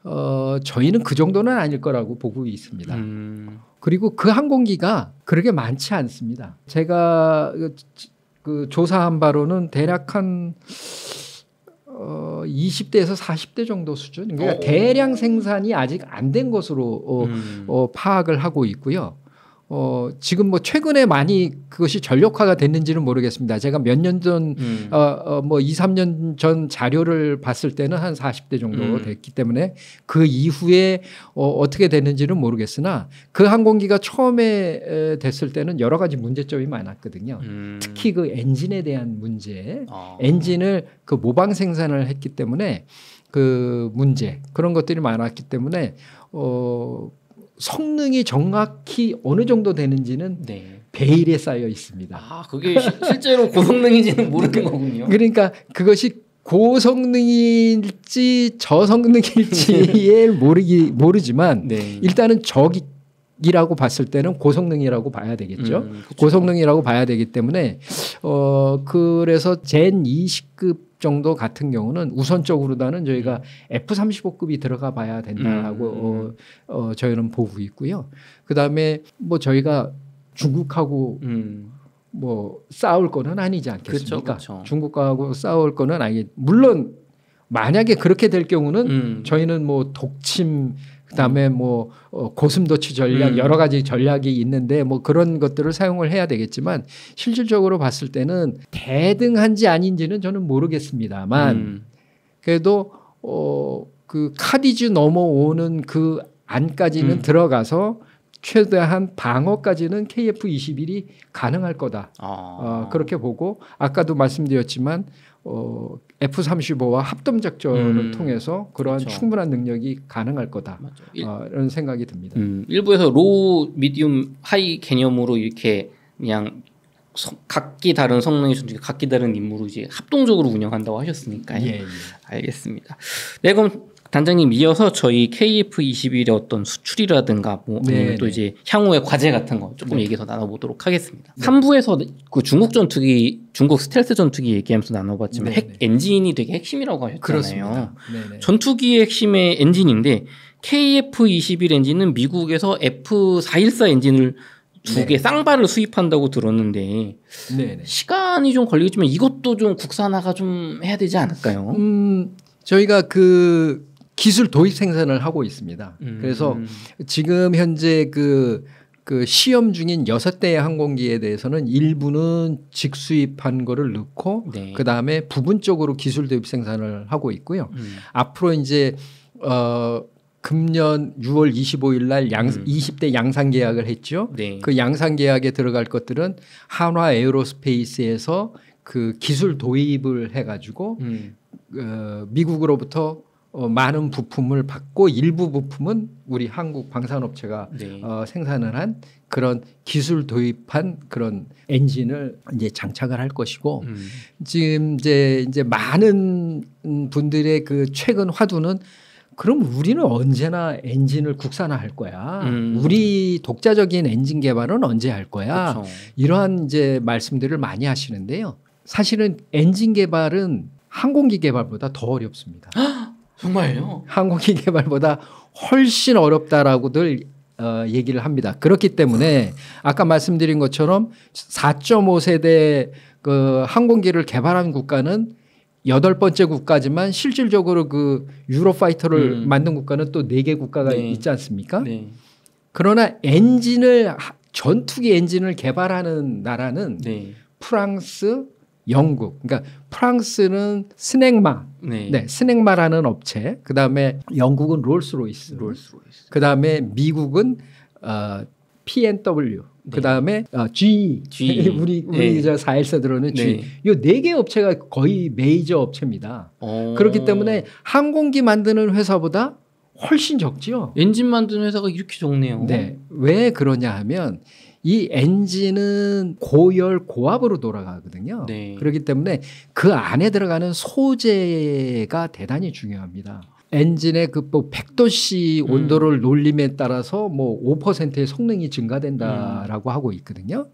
어, 저희는 그 정도는 아닐 거라고 보고 있습니다. 음. 그리고 그 항공기가 그렇게 많지 않습니다. 제가 그, 그 조사한 바로는 대략 한 어, 20대에서 40대 정도 수준 그러니까 오. 어. 대량 생산이 아직 안 된 것으로 어, 음. 어, 파악을 하고 있고요. 어, 지금 뭐 최근에 많이 그것이 전력화가 됐는지는 모르겠습니다. 제가 몇 년 전, 음. 어, 어, 뭐 2, 3년 전 자료를 봤을 때는 한 40대 정도 음. 됐기 때문에 그 이후에 어, 어떻게 됐는지는 모르겠으나 그 항공기가 처음에 됐을 때는 여러 가지 문제점이 많았거든요. 음. 특히 그 엔진에 대한 문제, 아. 엔진을 그 모방 생산을 했기 때문에 그 문제 그런 것들이 많았기 때문에 어 성능이 정확히 어느 정도 되는지는 네. 베일에 쌓여 있습니다. 아, 그게 시, 실제로 고성능인지는 모르는 그러니까 거군요. 그러니까 그것이 고성능일지 저성능일지에 모르기 모르지만 네. 일단은 저기 라고 봤을 때는 고성능이라고 봐야 되겠죠. 음, 고성능이라고 봐야 되기 때문에 어 그래서 젠 20급 정도 같은 경우는 우선적으로나는 저희가 음. F-35급이 들어가 봐야 된다라고 음, 음, 어, 어, 저희는 보고 있고요. 그 다음에 뭐 저희가 중국하고 음. 뭐 싸울 거는 아니지 않겠습니까? 그쵸, 그쵸. 중국하고 싸울 거는 아니 물론 만약에 그렇게 될 경우는 음. 저희는 뭐 독침 그다음에 뭐 어, 고슴도치 전략 음. 여러 가지 전략이 있는데 뭐 그런 것들을 사용을 해야 되겠지만 실질적으로 봤을 때는 대등한지 아닌지는 저는 모르겠습니다만 음. 그래도 어, 그 카디즈 넘어오는 그 안까지는 음. 들어가서 최대한 방어까지는 KF21이 가능할 거다. 아. 어, 그렇게 보고 아까도 말씀드렸지만 어, F-35와 합동 작전을 음. 통해서 그러한 그렇죠. 충분한 능력이 가능할 거다. 아, 일, 어, 이런 생각이 듭니다. 음, 일부에서 로우, 미디움, 하이 개념으로 이렇게 그냥 성, 각기 다른 성능이 존재, 각기 다른 임무로 이제 합동적으로 운영한다고 하셨으니까요. 예, 예. 알겠습니다. 네, 그럼 단장님 이어서 저희 KF21의 어떤 수출이라든가 뭐 네, 아니면 네네. 또 네. 이제 향후의 과제 같은 거 조금 네. 얘기 해서 나눠보도록 하겠습니다. 네. 3부에서 그 중국 전투기, 중국 스텔스 전투기 얘기하면서 나눠봤지만 네네. 핵 네. 엔진이 되게 핵심이라고 하셨잖아요. 전투기의 핵심의 엔진인데 KF21 엔진은 미국에서 F414 엔진을 두 개 쌍발을 수입한다고 들었는데 네네. 시간이 좀 걸리겠지만 이것도 좀 국산화가 좀 해야 되지 않을까요? 음, 저희가 그 기술 도입 생산을 하고 있습니다. 음. 그래서 지금 현재 그그 그 시험 중인 여섯 대의 항공기에 대해서는 일부는 직수입한 거를 넣고 네. 그다음에 부분적으로 기술 도입 생산을 하고 있고요. 음. 앞으로 이제 어 금년 6월 25일 날 음. 20대 양산 계약을 했죠. 네. 그 양산 계약에 들어갈 것들은 한화 에어로스페이스에서 그 기술 도입을 해 가지고 음. 어, 미국으로부터 어, 많은 부품을 받고 일부 부품은 우리 한국 방산업체가 네. 어, 생산을 한 그런 기술 도입한 그런 엔진을 이제 장착을 할 것이고 음. 지금 이제 이제 많은 분들의 그 최근 화두는 그럼 우리는 언제나 엔진을 국산화할 거야. 음. 우리 독자적인 엔진 개발은 언제 할 거야. 그쵸. 이러한 이제 말씀들을 많이 하시는데요. 사실은 엔진 개발은 항공기 개발보다 더 어렵습니다. 정말요? 항공기 개발보다 훨씬 어렵다라고들 어, 얘기를 합니다. 그렇기 때문에 아까 말씀드린 것처럼 4.5세대 그 항공기를 개발한 국가는 여덟 번째 국가지만 실질적으로 그 유로파이터를 음. 만든 국가는 또 네 개 국가가 네. 있지 않습니까? 네. 그러나 엔진을 전투기 엔진을 개발하는 나라는 네. 프랑스, 영국, 그러니까 프랑스는 스낵마, 네, 네 스낵마라는 업체. 그 다음에 영국은 롤스로이스, 롤스로이스. 그 다음에 미국은 어, P&W. 네. 그 다음에 어, G, e. G. E. 우리 우리 네. 저사일서 들어오는 G. E. 네. 요네 개 업체가 거의 메이저 업체입니다. 어. 그렇기 때문에 항공기 만드는 회사보다 훨씬 적지요. 엔진 만드는 회사가 이렇게 적네요. 네. 왜 그러냐 하면 이 엔진은 고열 고압으로 돌아가거든요. 네. 그렇기 때문에 그 안에 들어가는 소재가 대단히 중요합니다. 엔진의 그뭐 100도씨 음. 온도를 놀림에 따라서 뭐 5%의 성능이 증가된다라고 음. 하고 있거든요.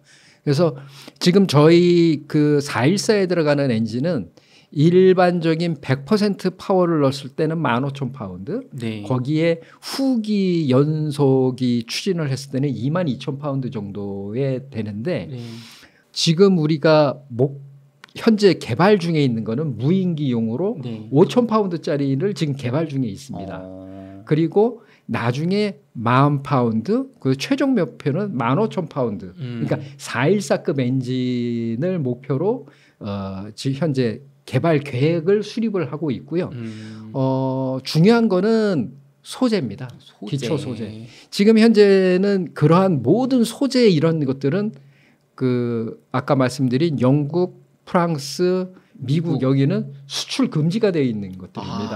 그래서 지금 저희 그 414에 들어가는 엔진은 일반적인 100% 파워를 넣었을 때는 15,000 파운드. 네. 거기에 후기 연속이 추진을 했을 때는 22,000 파운드 정도에 되는데 네. 지금 우리가 목 현재 개발 중에 있는 거는 무인기용으로 네. 5,000 파운드짜리를 지금 개발 중에 있습니다. 어... 그리고 나중에 만 파운드, 그 최종 목표는 만 오천 파운드. 음. 그러니까 414급 엔진을 목표로 어, 지금 현재 개발 계획을 수립을 하고 있고요. 음. 어, 중요한 거는 소재입니다. 소재. 기초 소재. 지금 현재는 그러한 모든 소재 이런 것들은 그 아까 말씀드린 영국, 프랑스, 미국, 미 여기는 수출 금지가 되어 있는 것들입니다.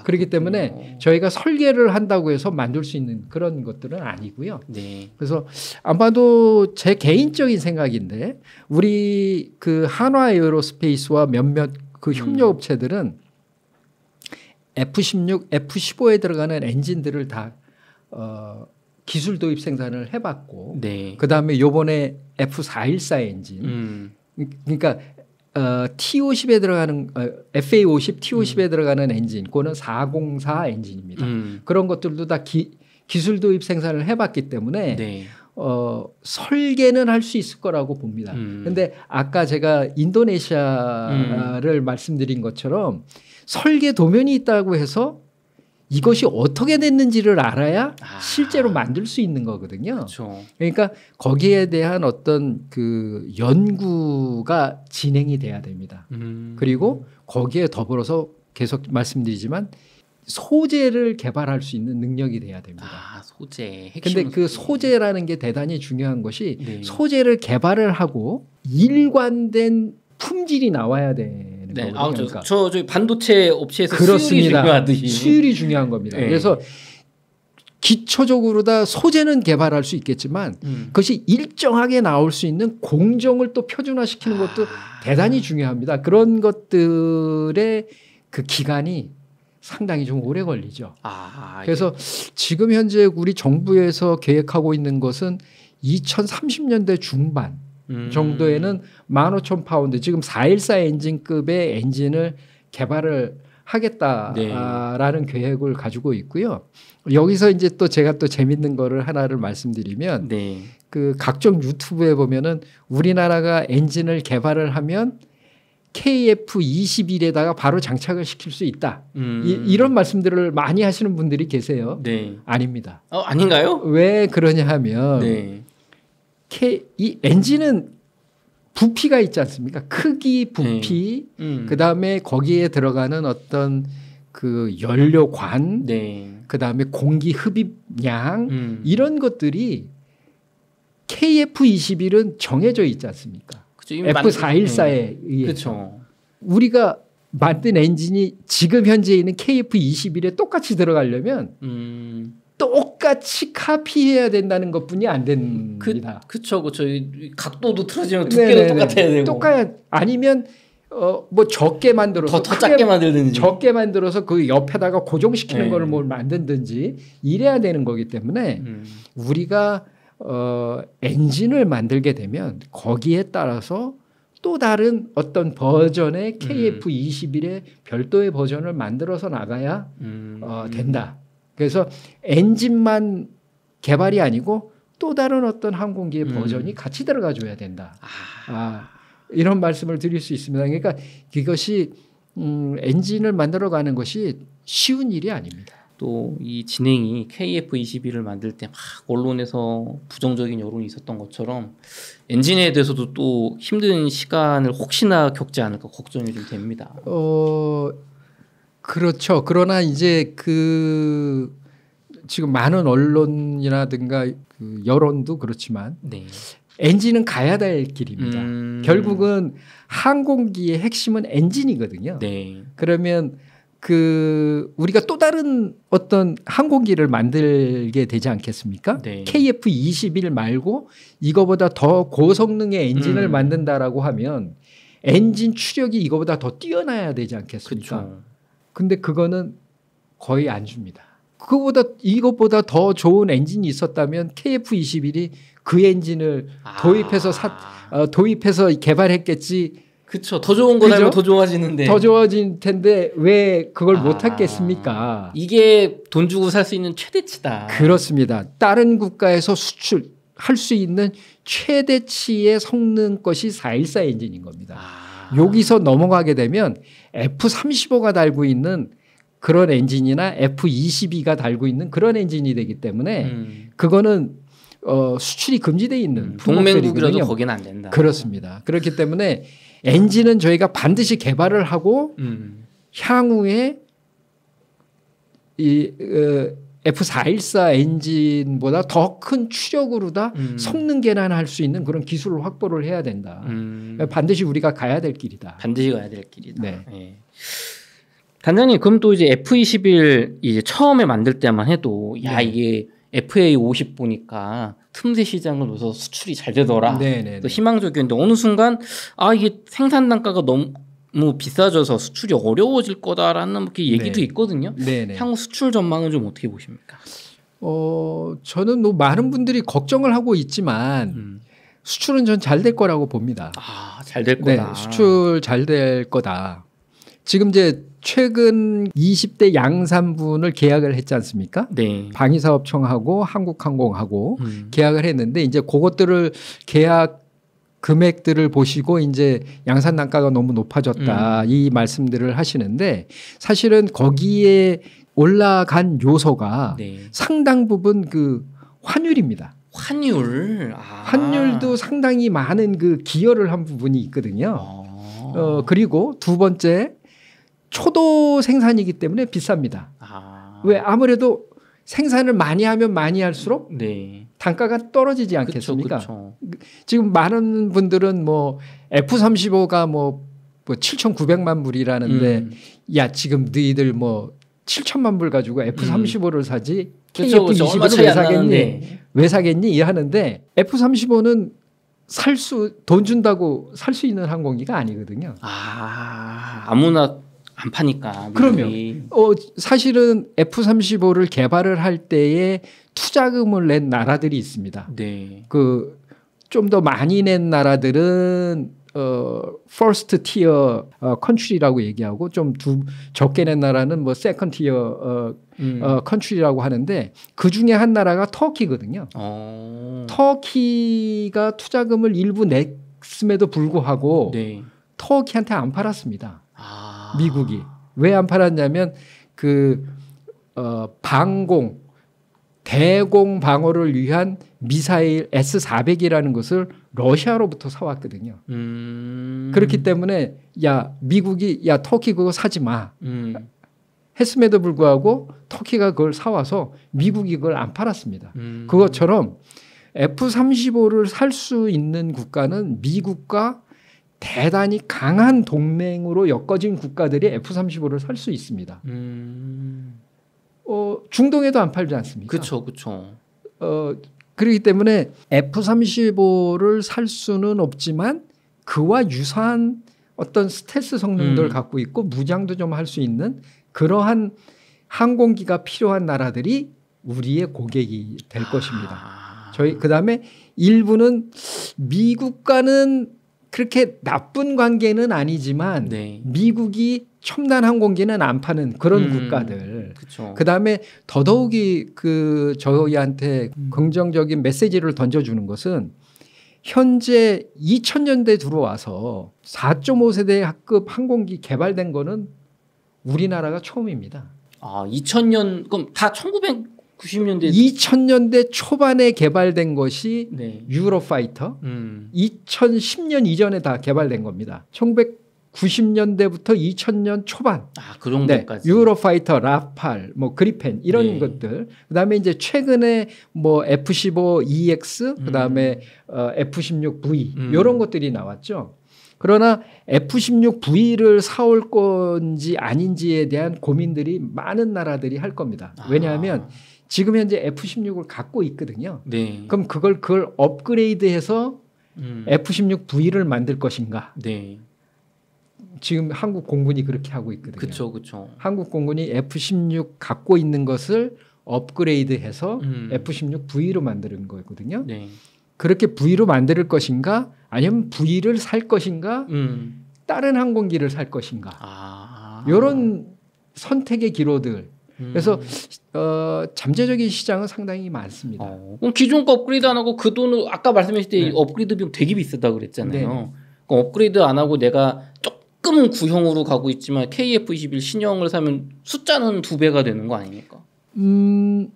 아, 그렇기 때문에 저희가 설계를 한다고 해서 만들 수 있는 그런 것들은 아니고요. 네. 그래서 아마도 제 개인적인 생각인데 우리 그 한화 에어로스페이스와 몇몇 그 음. 협력업체들은 F16, F15에 들어가는 엔진들을 다 어, 기술 도입 생산을 해봤고, 네. 그 다음에 요번에 F414 엔진, 음. 그러니까 어, T50에 들어가는 어, FA50, T50에 음. 들어가는 엔진, 그거는 404 엔진입니다. 음. 그런 것들도 다 기, 기술 도입 생산을 해봤기 때문에 네. 어, 설계는 할 수 있을 거라고 봅니다. 음. 근데 아까 제가 인도네시아를 음. 말씀드린 것처럼 설계 도면이 있다고 해서 이것이 어떻게 됐는지를 알아야 아. 실제로 만들 수 있는 거거든요. 그쵸. 그러니까 거기에 대한 어떤 그 연구가 진행이 돼야 됩니다. 음. 그리고 거기에 더불어서 계속 말씀드리지만 소재를 개발할 수 있는 능력이 돼야 됩니다. 아, 소재. 근데 그 소재라는 게 대단히 중요한 것이 네. 소재를 개발을 하고 일관된 품질이 나와야 되 네. 아, 저, 그러니까. 저, 저 반도체 업체에서 그렇습니다. 수율이, 수율이 중요한 겁니다. 네. 그래서 기초적으로 다 소재는 개발할 수 있겠지만 음. 그것이 일정하게 나올 수 있는 공정을 또 표준화시키는 것도 아. 대단히 중요합니다. 그런 것들의 그 기간이 상당히 좀 오래 걸리죠. 아, 아 예. 그래서 지금 현재 우리 정부에서 계획하고 있는 것은 2030년대 중반 음. 정도에는 15,000파운드 지금 414 엔진급의 엔진을 개발을 하겠다라는 네. 계획을 가지고 있고요. 여기서 이제 또 제가 또 재밌는 거를 하나를 말씀드리면 네. 그 각종 유튜브에 보면은 우리나라가 엔진을 개발을 하면 KF21에다가 바로 장착을 시킬 수 있다. 음. 이, 런 말씀들을 많이 하시는 분들이 계세요. 네. 아닙니다. 어, 아닌가요? 왜 그러냐 하면 네. K, 이 엔진은 부피가 있지 않습니까? 크기, 부피, 네. 음. 그 다음에 거기에 들어가는 어떤 그 연료관, 네. 그 다음에 공기 흡입량 음. 이런 것들이 KF21은 정해져 있지 않습니까? 그쵸, F414에 만... 의해 그쵸. 우리가 만든 엔진이 지금 현재 있는 KF21에 똑같이 들어가려면 음... 똑같이 카피해야 된다는 것뿐이 안 됩니다. 그, 그쵸, 그쵸. 각도도 틀어지면 두께는 똑같아야 되고. 똑같 아니면 어, 뭐 적게 만들어서 더, 더 작게 만들든지 적게 만들어서 그 옆에다가 고정시키는 네. 걸뭘 만든든지 이래야 되는 거기 때문에 음. 우리가 어, 엔진을 만들게 되면 거기에 따라서 또 다른 어떤 버전의 KF21의 음. 별도의 버전을 만들어서 나가야 음. 어, 된다. 그래서 엔진만 개발이 아니고 또 다른 어떤 항공기의 음. 버전이 같이 들어가 줘야 된다. 아. 아, 이런 말씀을 드릴 수 있습니다. 그러니까 그것이 음, 엔진을 만들어 가는 것이 쉬운 일이 아닙니다. 또이 진행이 KF21을 만들 때 막 언론에서 부정적인 여론이 있었던 것처럼 엔진에 대해서도 또 힘든 시간을 혹시나 겪지 않을까 걱정이 좀 됩니다. 어 그렇죠. 그러나 이제 그 지금 많은 언론이라든가 그 여론도 그렇지만 네. 엔진은 가야 될 길입니다. 음... 결국은 항공기의 핵심은 엔진이거든요. 네. 그러면 그 우리가 또 다른 어떤 항공기를 만들게 되지 않겠습니까? 네. KF-21 말고 이거보다 더 고성능의 엔진을 음. 만든다라고 하면 엔진 추력이 이거보다 더 뛰어나야 되지 않겠습니까? 그쵸. 근데 그거는 거의 안 줍니다. 그거보다 이것보다 더 좋은 엔진이 있었다면 KF-21이 그 엔진을 아. 도입해서 사, 어, 도입해서 개발했겠지. 그쵸. 더 좋은 거 달면 더 좋아지는데. 더 좋아진 텐데 왜 그걸 아, 못 하겠습니까? 이게 돈 주고 살 수 있는 최대치다. 그렇습니다. 다른 국가에서 수출 할 수 있는 최대치의 성능 것이 414 엔진인 겁니다. 아. 여기서 넘어가게 되면 F35가 달고 있는 그런 엔진이나 F22가 달고 있는 그런 엔진이 되기 때문에 음. 그거는 어, 수출이 금지돼 있는 음, 동맹국이라도 거기는 안 된다. 그렇습니다. 그렇기 때문에 엔진은 저희가 반드시 개발을 하고 음. 향후에 이 어, F414 엔진보다 더 큰 추력으로 다 음. 성능 계란할 수 있는 그런 기술을 확보를 해야 된다. 음. 그러니까 반드시 우리가 가야 될 길이다. 반드시 가야 될 길이다. 네. 네. 단장님 그럼 또 이제 F21 이제 처음에 만들 때만 해도 야 네. 이게 FA 50 보니까 틈새 시장을 넣어서 수출이 잘 되더라. 음, 네네. 희망적이었는데 어느 순간 아 이게 생산 단가가 너무 비싸져서 수출이 어려워질 거다라는 뭐 이렇 얘기도 네. 있거든요. 네네. 향후 수출 전망은 좀 어떻게 보십니까? 어 저는 뭐 많은 분들이 걱정을 하고 있지만 음. 수출은 전 잘 될 거라고 봅니다. 아잘 될 네, 거다. 네, 수출 잘 될 거다. 지금 이제 최근 20대 양산분을 계약을 했지 않습니까? 네. 방위사업청하고 한국항공하고 음. 계약을 했는데 이제 그것들을 계약 금액들을 보시고 이제 양산 단가가 너무 높아졌다 음. 이 말씀들을 하시는데 사실은 거기에 올라간 요소가 네. 상당 부분 그 환율입니다. 환율. 아. 환율도 상당히 많은 그 기여를 한 부분이 있거든요. 아. 어, 그리고 두 번째 초도 생산이기 때문에 비쌉니다. 아. 왜 아무래도 생산을 많이 하면 많이 할수록 네. 단가가 떨어지지 않겠습니까? 그쵸, 그쵸. 지금 많은 분들은 뭐 F35가 뭐, 뭐 7,900만 불이라는데 음. 야 지금 너희들 뭐 7천만 불 가지고 F35를 음. 사지 KF20을 왜 사겠니? 왜 사겠니? 이 하는데 F35는 살 수 돈 준다고 살 수 있는 항공기가 아니거든요. 아 아무나 안 파니까. 그러면 어 사실은 F-35를 개발을 할 때에 투자금을 낸 나라들이 있습니다. 네. 그좀 더 많이 낸 나라들은 어 퍼스트 티어 어 컨트리라고 얘기하고 좀두 적게 낸 나라는 뭐 세컨드 티어 어, 음. 어 컨트리라고 하는데 그 중에 한 나라가 터키거든요. 어. 터키가 투자금을 일부 냈음에도 불구하고 네. 터키한테 안 팔았습니다. 미국이 왜 안 팔았냐면 그 어, 방공 대공 방어를 위한 미사일 S400이라는 것을 러시아로부터 사왔거든요. 음. 그렇기 때문에 야 미국이 야 터키 그거 사지 마 음. 했음에도 불구하고 터키가 그걸 사와서 미국이 그걸 안 팔았습니다. 음. 그것처럼 F-35를 살 수 있는 국가는 미국과 대단히 강한 동맹으로 엮어진 국가들이 F-35를 살 수 있습니다. 음... 어, 중동에도 안 팔지 않습니까? 그렇죠, 그렇죠. 어, 그렇기 때문에 F-35를 살 수는 없지만 그와 유사한 어떤 스텔스 성능들 음. 갖고 있고 무장도 좀 할 수 있는 그러한 항공기가 필요한 나라들이 우리의 고객이 될 아... 것입니다. 저희 그다음에 일부는 미국과는 그렇게 나쁜 관계는 아니지만 네. 미국이 첨단 항공기는 안 파는 그런 음, 국가들. 그 다음에 더더욱이 그 저희한테 음. 긍정적인 메시지를 던져주는 것은 현재 2000년대 들어와서 4.5세대 학급 항공기 개발된 거는 우리나라가 처음입니다. 아, 2000년 그럼 다1900 90년대 2000년대 초반에 개발된 것이 네. 유로파이터. 음. 2010년 이전에 다 개발된 겁니다. 1990년대부터 2000년 초반. 아, 그 정도까지. 네, 유로파이터, 라팔, 뭐 그리펜 이런 네. 것들. 그다음에 이제 최근에 뭐 F15EX, 음. 그다음에 어, F16V 음. 이런 것들이 나왔죠. 그러나 F-16V를 사올 건지 아닌지에 대한 고민들이 많은 나라들이 할 겁니다. 아. 왜냐하면 아. 지금 현재 F16을 갖고 있거든요. 네. 그럼 그걸 그걸 업그레이드해서 음. F16V를 만들 것인가? 네. 지금 한국 공군이 그렇게 하고 있거든요. 그렇죠, 그렇죠. 한국 공군이 F16 갖고 있는 것을 업그레이드해서 음. F16V로 만드는 거거든요. 네. 그렇게 V로 만들 것인가? 아니면 V를 살 것인가? 음. 다른 항공기를 살 것인가? 아. 이런 선택의 기로들. 그래서 어, 잠재적인 시장은 상당히 많습니다. 어, 그럼 기존 거 업그레이드 안 하고 그 돈을 아까 말씀하실 때 네. 업그레이드 비용 되게 비싸다 그랬잖아요. 네. 그 업그레이드 안 하고 내가 조금은 구형으로 가고 있지만 KF21 신형을 사면 숫자는 두 배가 되는 거 아닙니까? 음,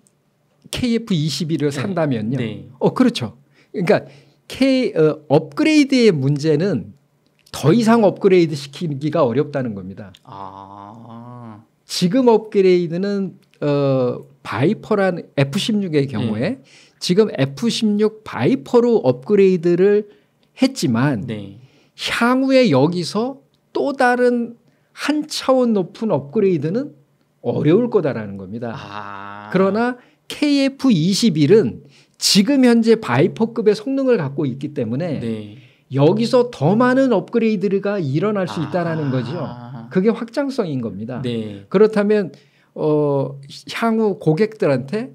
KF21을 네. 산다면요. 네. 어 그렇죠. 그러니까 K 어, 업그레이드의 문제는 더 이상 업그레이드 시키기가 어렵다는 겁니다. 아. 지금 업그레이드는 어, 바이퍼란 F16의 경우에 네. 지금 F16 바이퍼로 업그레이드를 했지만 네. 향후에 여기서 또 다른 한 차원 높은 업그레이드는 어려울 거다라는 겁니다. 아. 그러나 KF21은 지금 현재 바이퍼급의 성능을 갖고 있기 때문에 네. 여기서 더 많은 업그레이드가 일어날 수 있다라는 아. 거죠. 그게 확장성인 겁니다. 네. 그렇다면 어, 향후 고객들한테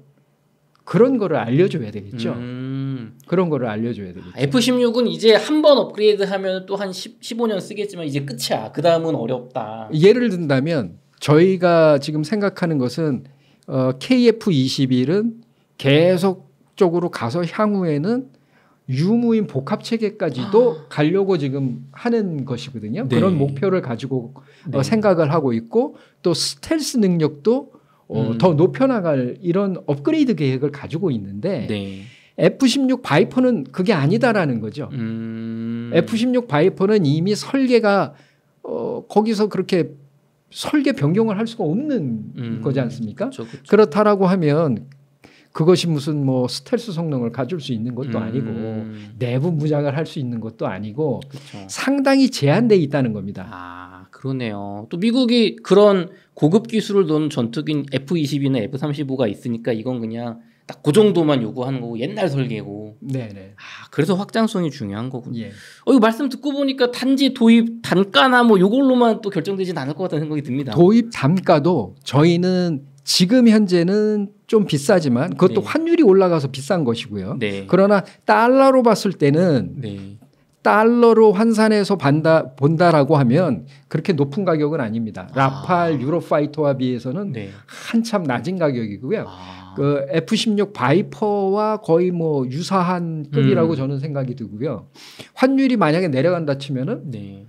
그런 거를 알려줘야 되겠죠. 음. 그런 거를 알려줘야 되겠죠. F16은 이제 한 번 업그레이드 하면 또 한 15년 쓰겠지만 이제 끝이야. 그 다음은 어렵다. 예를 든다면 저희가 지금 생각하는 것은 어, KF21은 계속적으로 가서 향후에는 유무인 복합 체계까지도 아. 가려고 지금 하는 것이거든요. 네. 그런 목표를 가지고 어, 네. 어, 생각을 하고 있고 또 스텔스 능력도 어, 음. 더 높여나갈 이런 업그레이드 계획을 가지고 있는데 네. F-16 바이퍼는 그게 아니다라는 거죠. 음. F-16 바이퍼는 이미 설계가 어, 거기서 그렇게 설계 변경을 할 수가 없는 음. 거지 않습니까? 그렇죠, 그렇죠. 그렇다라고 하면 그것이 무슨 뭐 스텔스 성능을 가질 수 있는 것도 음. 아니고 내부 무장을 할 수 있는 것도 아니고 그쵸. 상당히 제한돼 있다는 겁니다. 아 그러네요. 또 미국이 그런 고급 기술을 돈 전투기인 F-22나 F-35가 있으니까 이건 그냥 딱 그 정도만 요구하는 거고 옛날 설계고. 네네. 아 그래서 확장성이 중요한 거군요. 예. 어이 말씀 듣고 보니까 단지 도입 단가나 뭐 요걸로만 또 결정되진 않을 것 같다는 생각이 듭니다. 도입 단가도 저희는 지금 현재는 좀 비싸지만 그것도 네. 환율이 올라가서 비싼 것이고요. 네. 그러나 달러로 봤을 때는 네. 달러로 환산해서 반다, 본다라고 하면 그렇게 높은 가격은 아닙니다. 아. 라팔 유로파이터와 비해서는 네. 한참 낮은 가격이고요. 아. 그 F16 바이퍼와 거의 뭐 유사한 급이라고 음. 저는 생각이 들고요. 환율이 만약에 내려간다 치면은 네.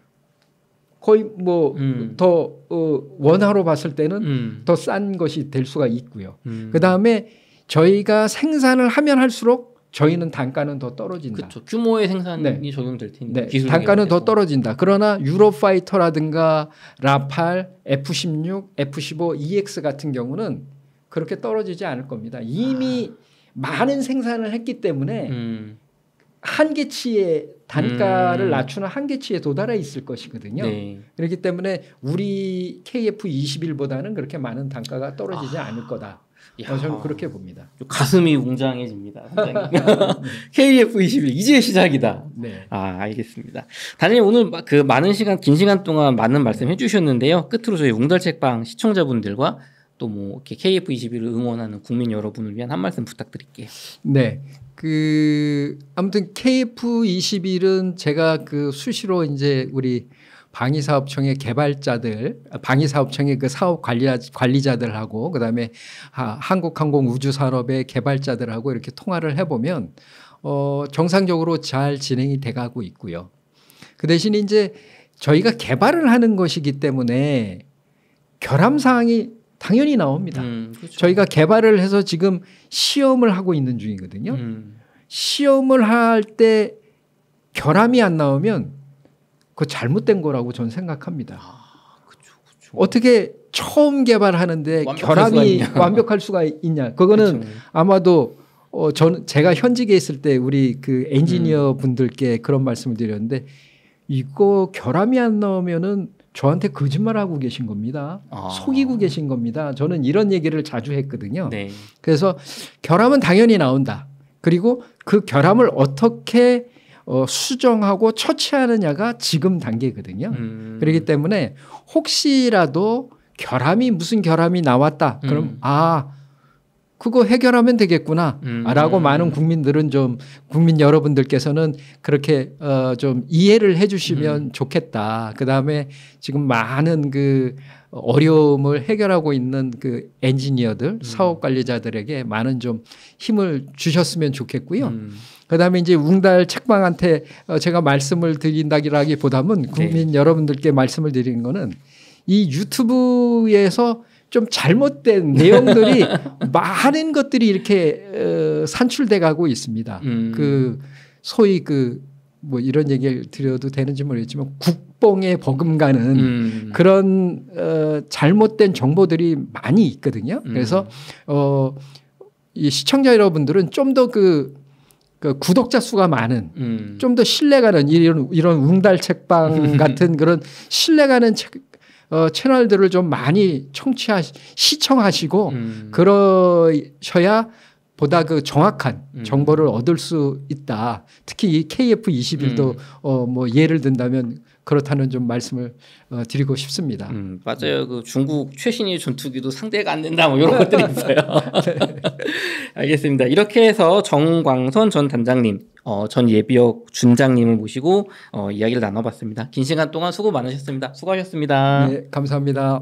거의 뭐더 음. 어, 원화로 봤을 때는 음. 더싼 것이 될 수가 있고요. 음. 그 다음에 저희가 생산을 하면 할수록 저희는 단가는 더 떨어진다. 그쵸. 규모의 생산이 네. 적용될 텐데 네. 단가는 더 떨어진다. 그러나 유로파이터라든가 라팔, F16, F15, EX 같은 경우는 그렇게 떨어지지 않을 겁니다. 이미 아. 많은 생산을 했기 때문에 음. 한계치에 단가를 음. 낮추는 한계치에 도달해 있을 것이거든요. 네. 그렇기 때문에 우리 KF21보다는 그렇게 많은 단가가 떨어지지 아. 않을 거다. 야, 어, 저는 그렇게 봅니다. 가슴이 웅장해집니다. KF21 이제 시작이다. 네. 아 알겠습니다. 단장님 오늘 그 많은 시간 긴 시간 동안 많은 말씀 해주셨는데요. 끝으로 저희 웅달책방 시청자분들과 또 뭐 이렇게 KF21을 응원하는 국민 여러분을 위한 한 말씀 부탁드릴게요. 네, 그 아무튼 KF21은 제가 그 수시로 이제 우리 방위사업청의 개발자들, 아, 방위사업청의 그 사업 관리자, 관리자들하고 그다음에 한국항공우주산업의 개발자들하고 이렇게 통화를 해보면 어, 정상적으로 잘 진행이 돼가고 있고요. 그 대신 이제 저희가 개발을 하는 것이기 때문에 결함 사항이 당연히 나옵니다. 음, 그렇죠. 저희가 개발을 해서 지금 시험을 하고 있는 중이거든요. 음. 시험을 할 때 결함이 안 나오면 그 잘못된 거라고 저는 생각합니다. 아, 그쵸, 그쵸. 어떻게 처음 개발하는데 결함이 수가 완벽할 수가 있냐? 그거는 그쵸. 아마도 어, 전 제가 현직에 있을 때 우리 그 엔지니어 음. 분들께 음. 그런 말씀을 드렸는데 이거 결함이 안 나오면은 저한테 거짓말하고 계신 겁니다. 아. 속이고 계신 겁니다. 저는 이런 얘기를 자주 했거든요. 네. 그래서 결함은 당연히 나온다. 그리고 그 결함을 어떻게 어, 수정하고 처치하느냐가 지금 단계거든요. 음. 그렇기 때문에 혹시라도 결함이 무슨 결함이 나왔다. 그럼 음. 아 그거 해결하면 되겠구나. 음. 라고 음. 많은 국민들은 좀 국민 여러분들께서는 그렇게 어좀 이해를 해 주시면 음. 좋겠다. 그다음에 지금 많은 그 어려움을 해결하고 있는 그 엔지니어들, 음. 사업 관리자들에게 많은 좀 힘을 주셨으면 좋겠고요. 음. 그다음에 이제 웅달 책방한테 어, 제가 말씀을 드린다기라기보다는 국민 네. 여러분들께 말씀을 드리는 거는 이 유튜브에서 좀 잘못된 내용들이 많은 것들이 이렇게 어, 산출돼 가고 있습니다. 음. 그 소위 그 뭐 이런 얘기를 드려도 되는지 모르겠지만 국뽕에 버금가는 음. 그런 어, 잘못된 정보들이 많이 있거든요. 음. 그래서 어, 이 시청자 여러분들은 좀 더그 그 구독자 수가 많은 음. 좀더 신뢰가는 이런 이런 웅달 책방 같은 그런 신뢰가는 책, 어, 채널들을 좀 많이 청취하 시청하시고 음. 그러셔야 보다 그 정확한 음. 정보를 얻을 수 있다. 특히 이 KF21도 음. 어뭐 예를 든다면 그렇다는 좀 말씀을 어, 드리고 싶습니다. 음, 맞아요. 그 중국 최신의 전투기도 상대가 안 된다 뭐 이런 것들이 있어요. 네. 알겠습니다. 이렇게 해서 정광선 전 단장님, 어, 전 예비역 준장님을 모시고 어, 이야기를 나눠봤습니다. 긴 시간 동안 수고 많으셨습니다. 수고하셨습니다. 네, 감사합니다.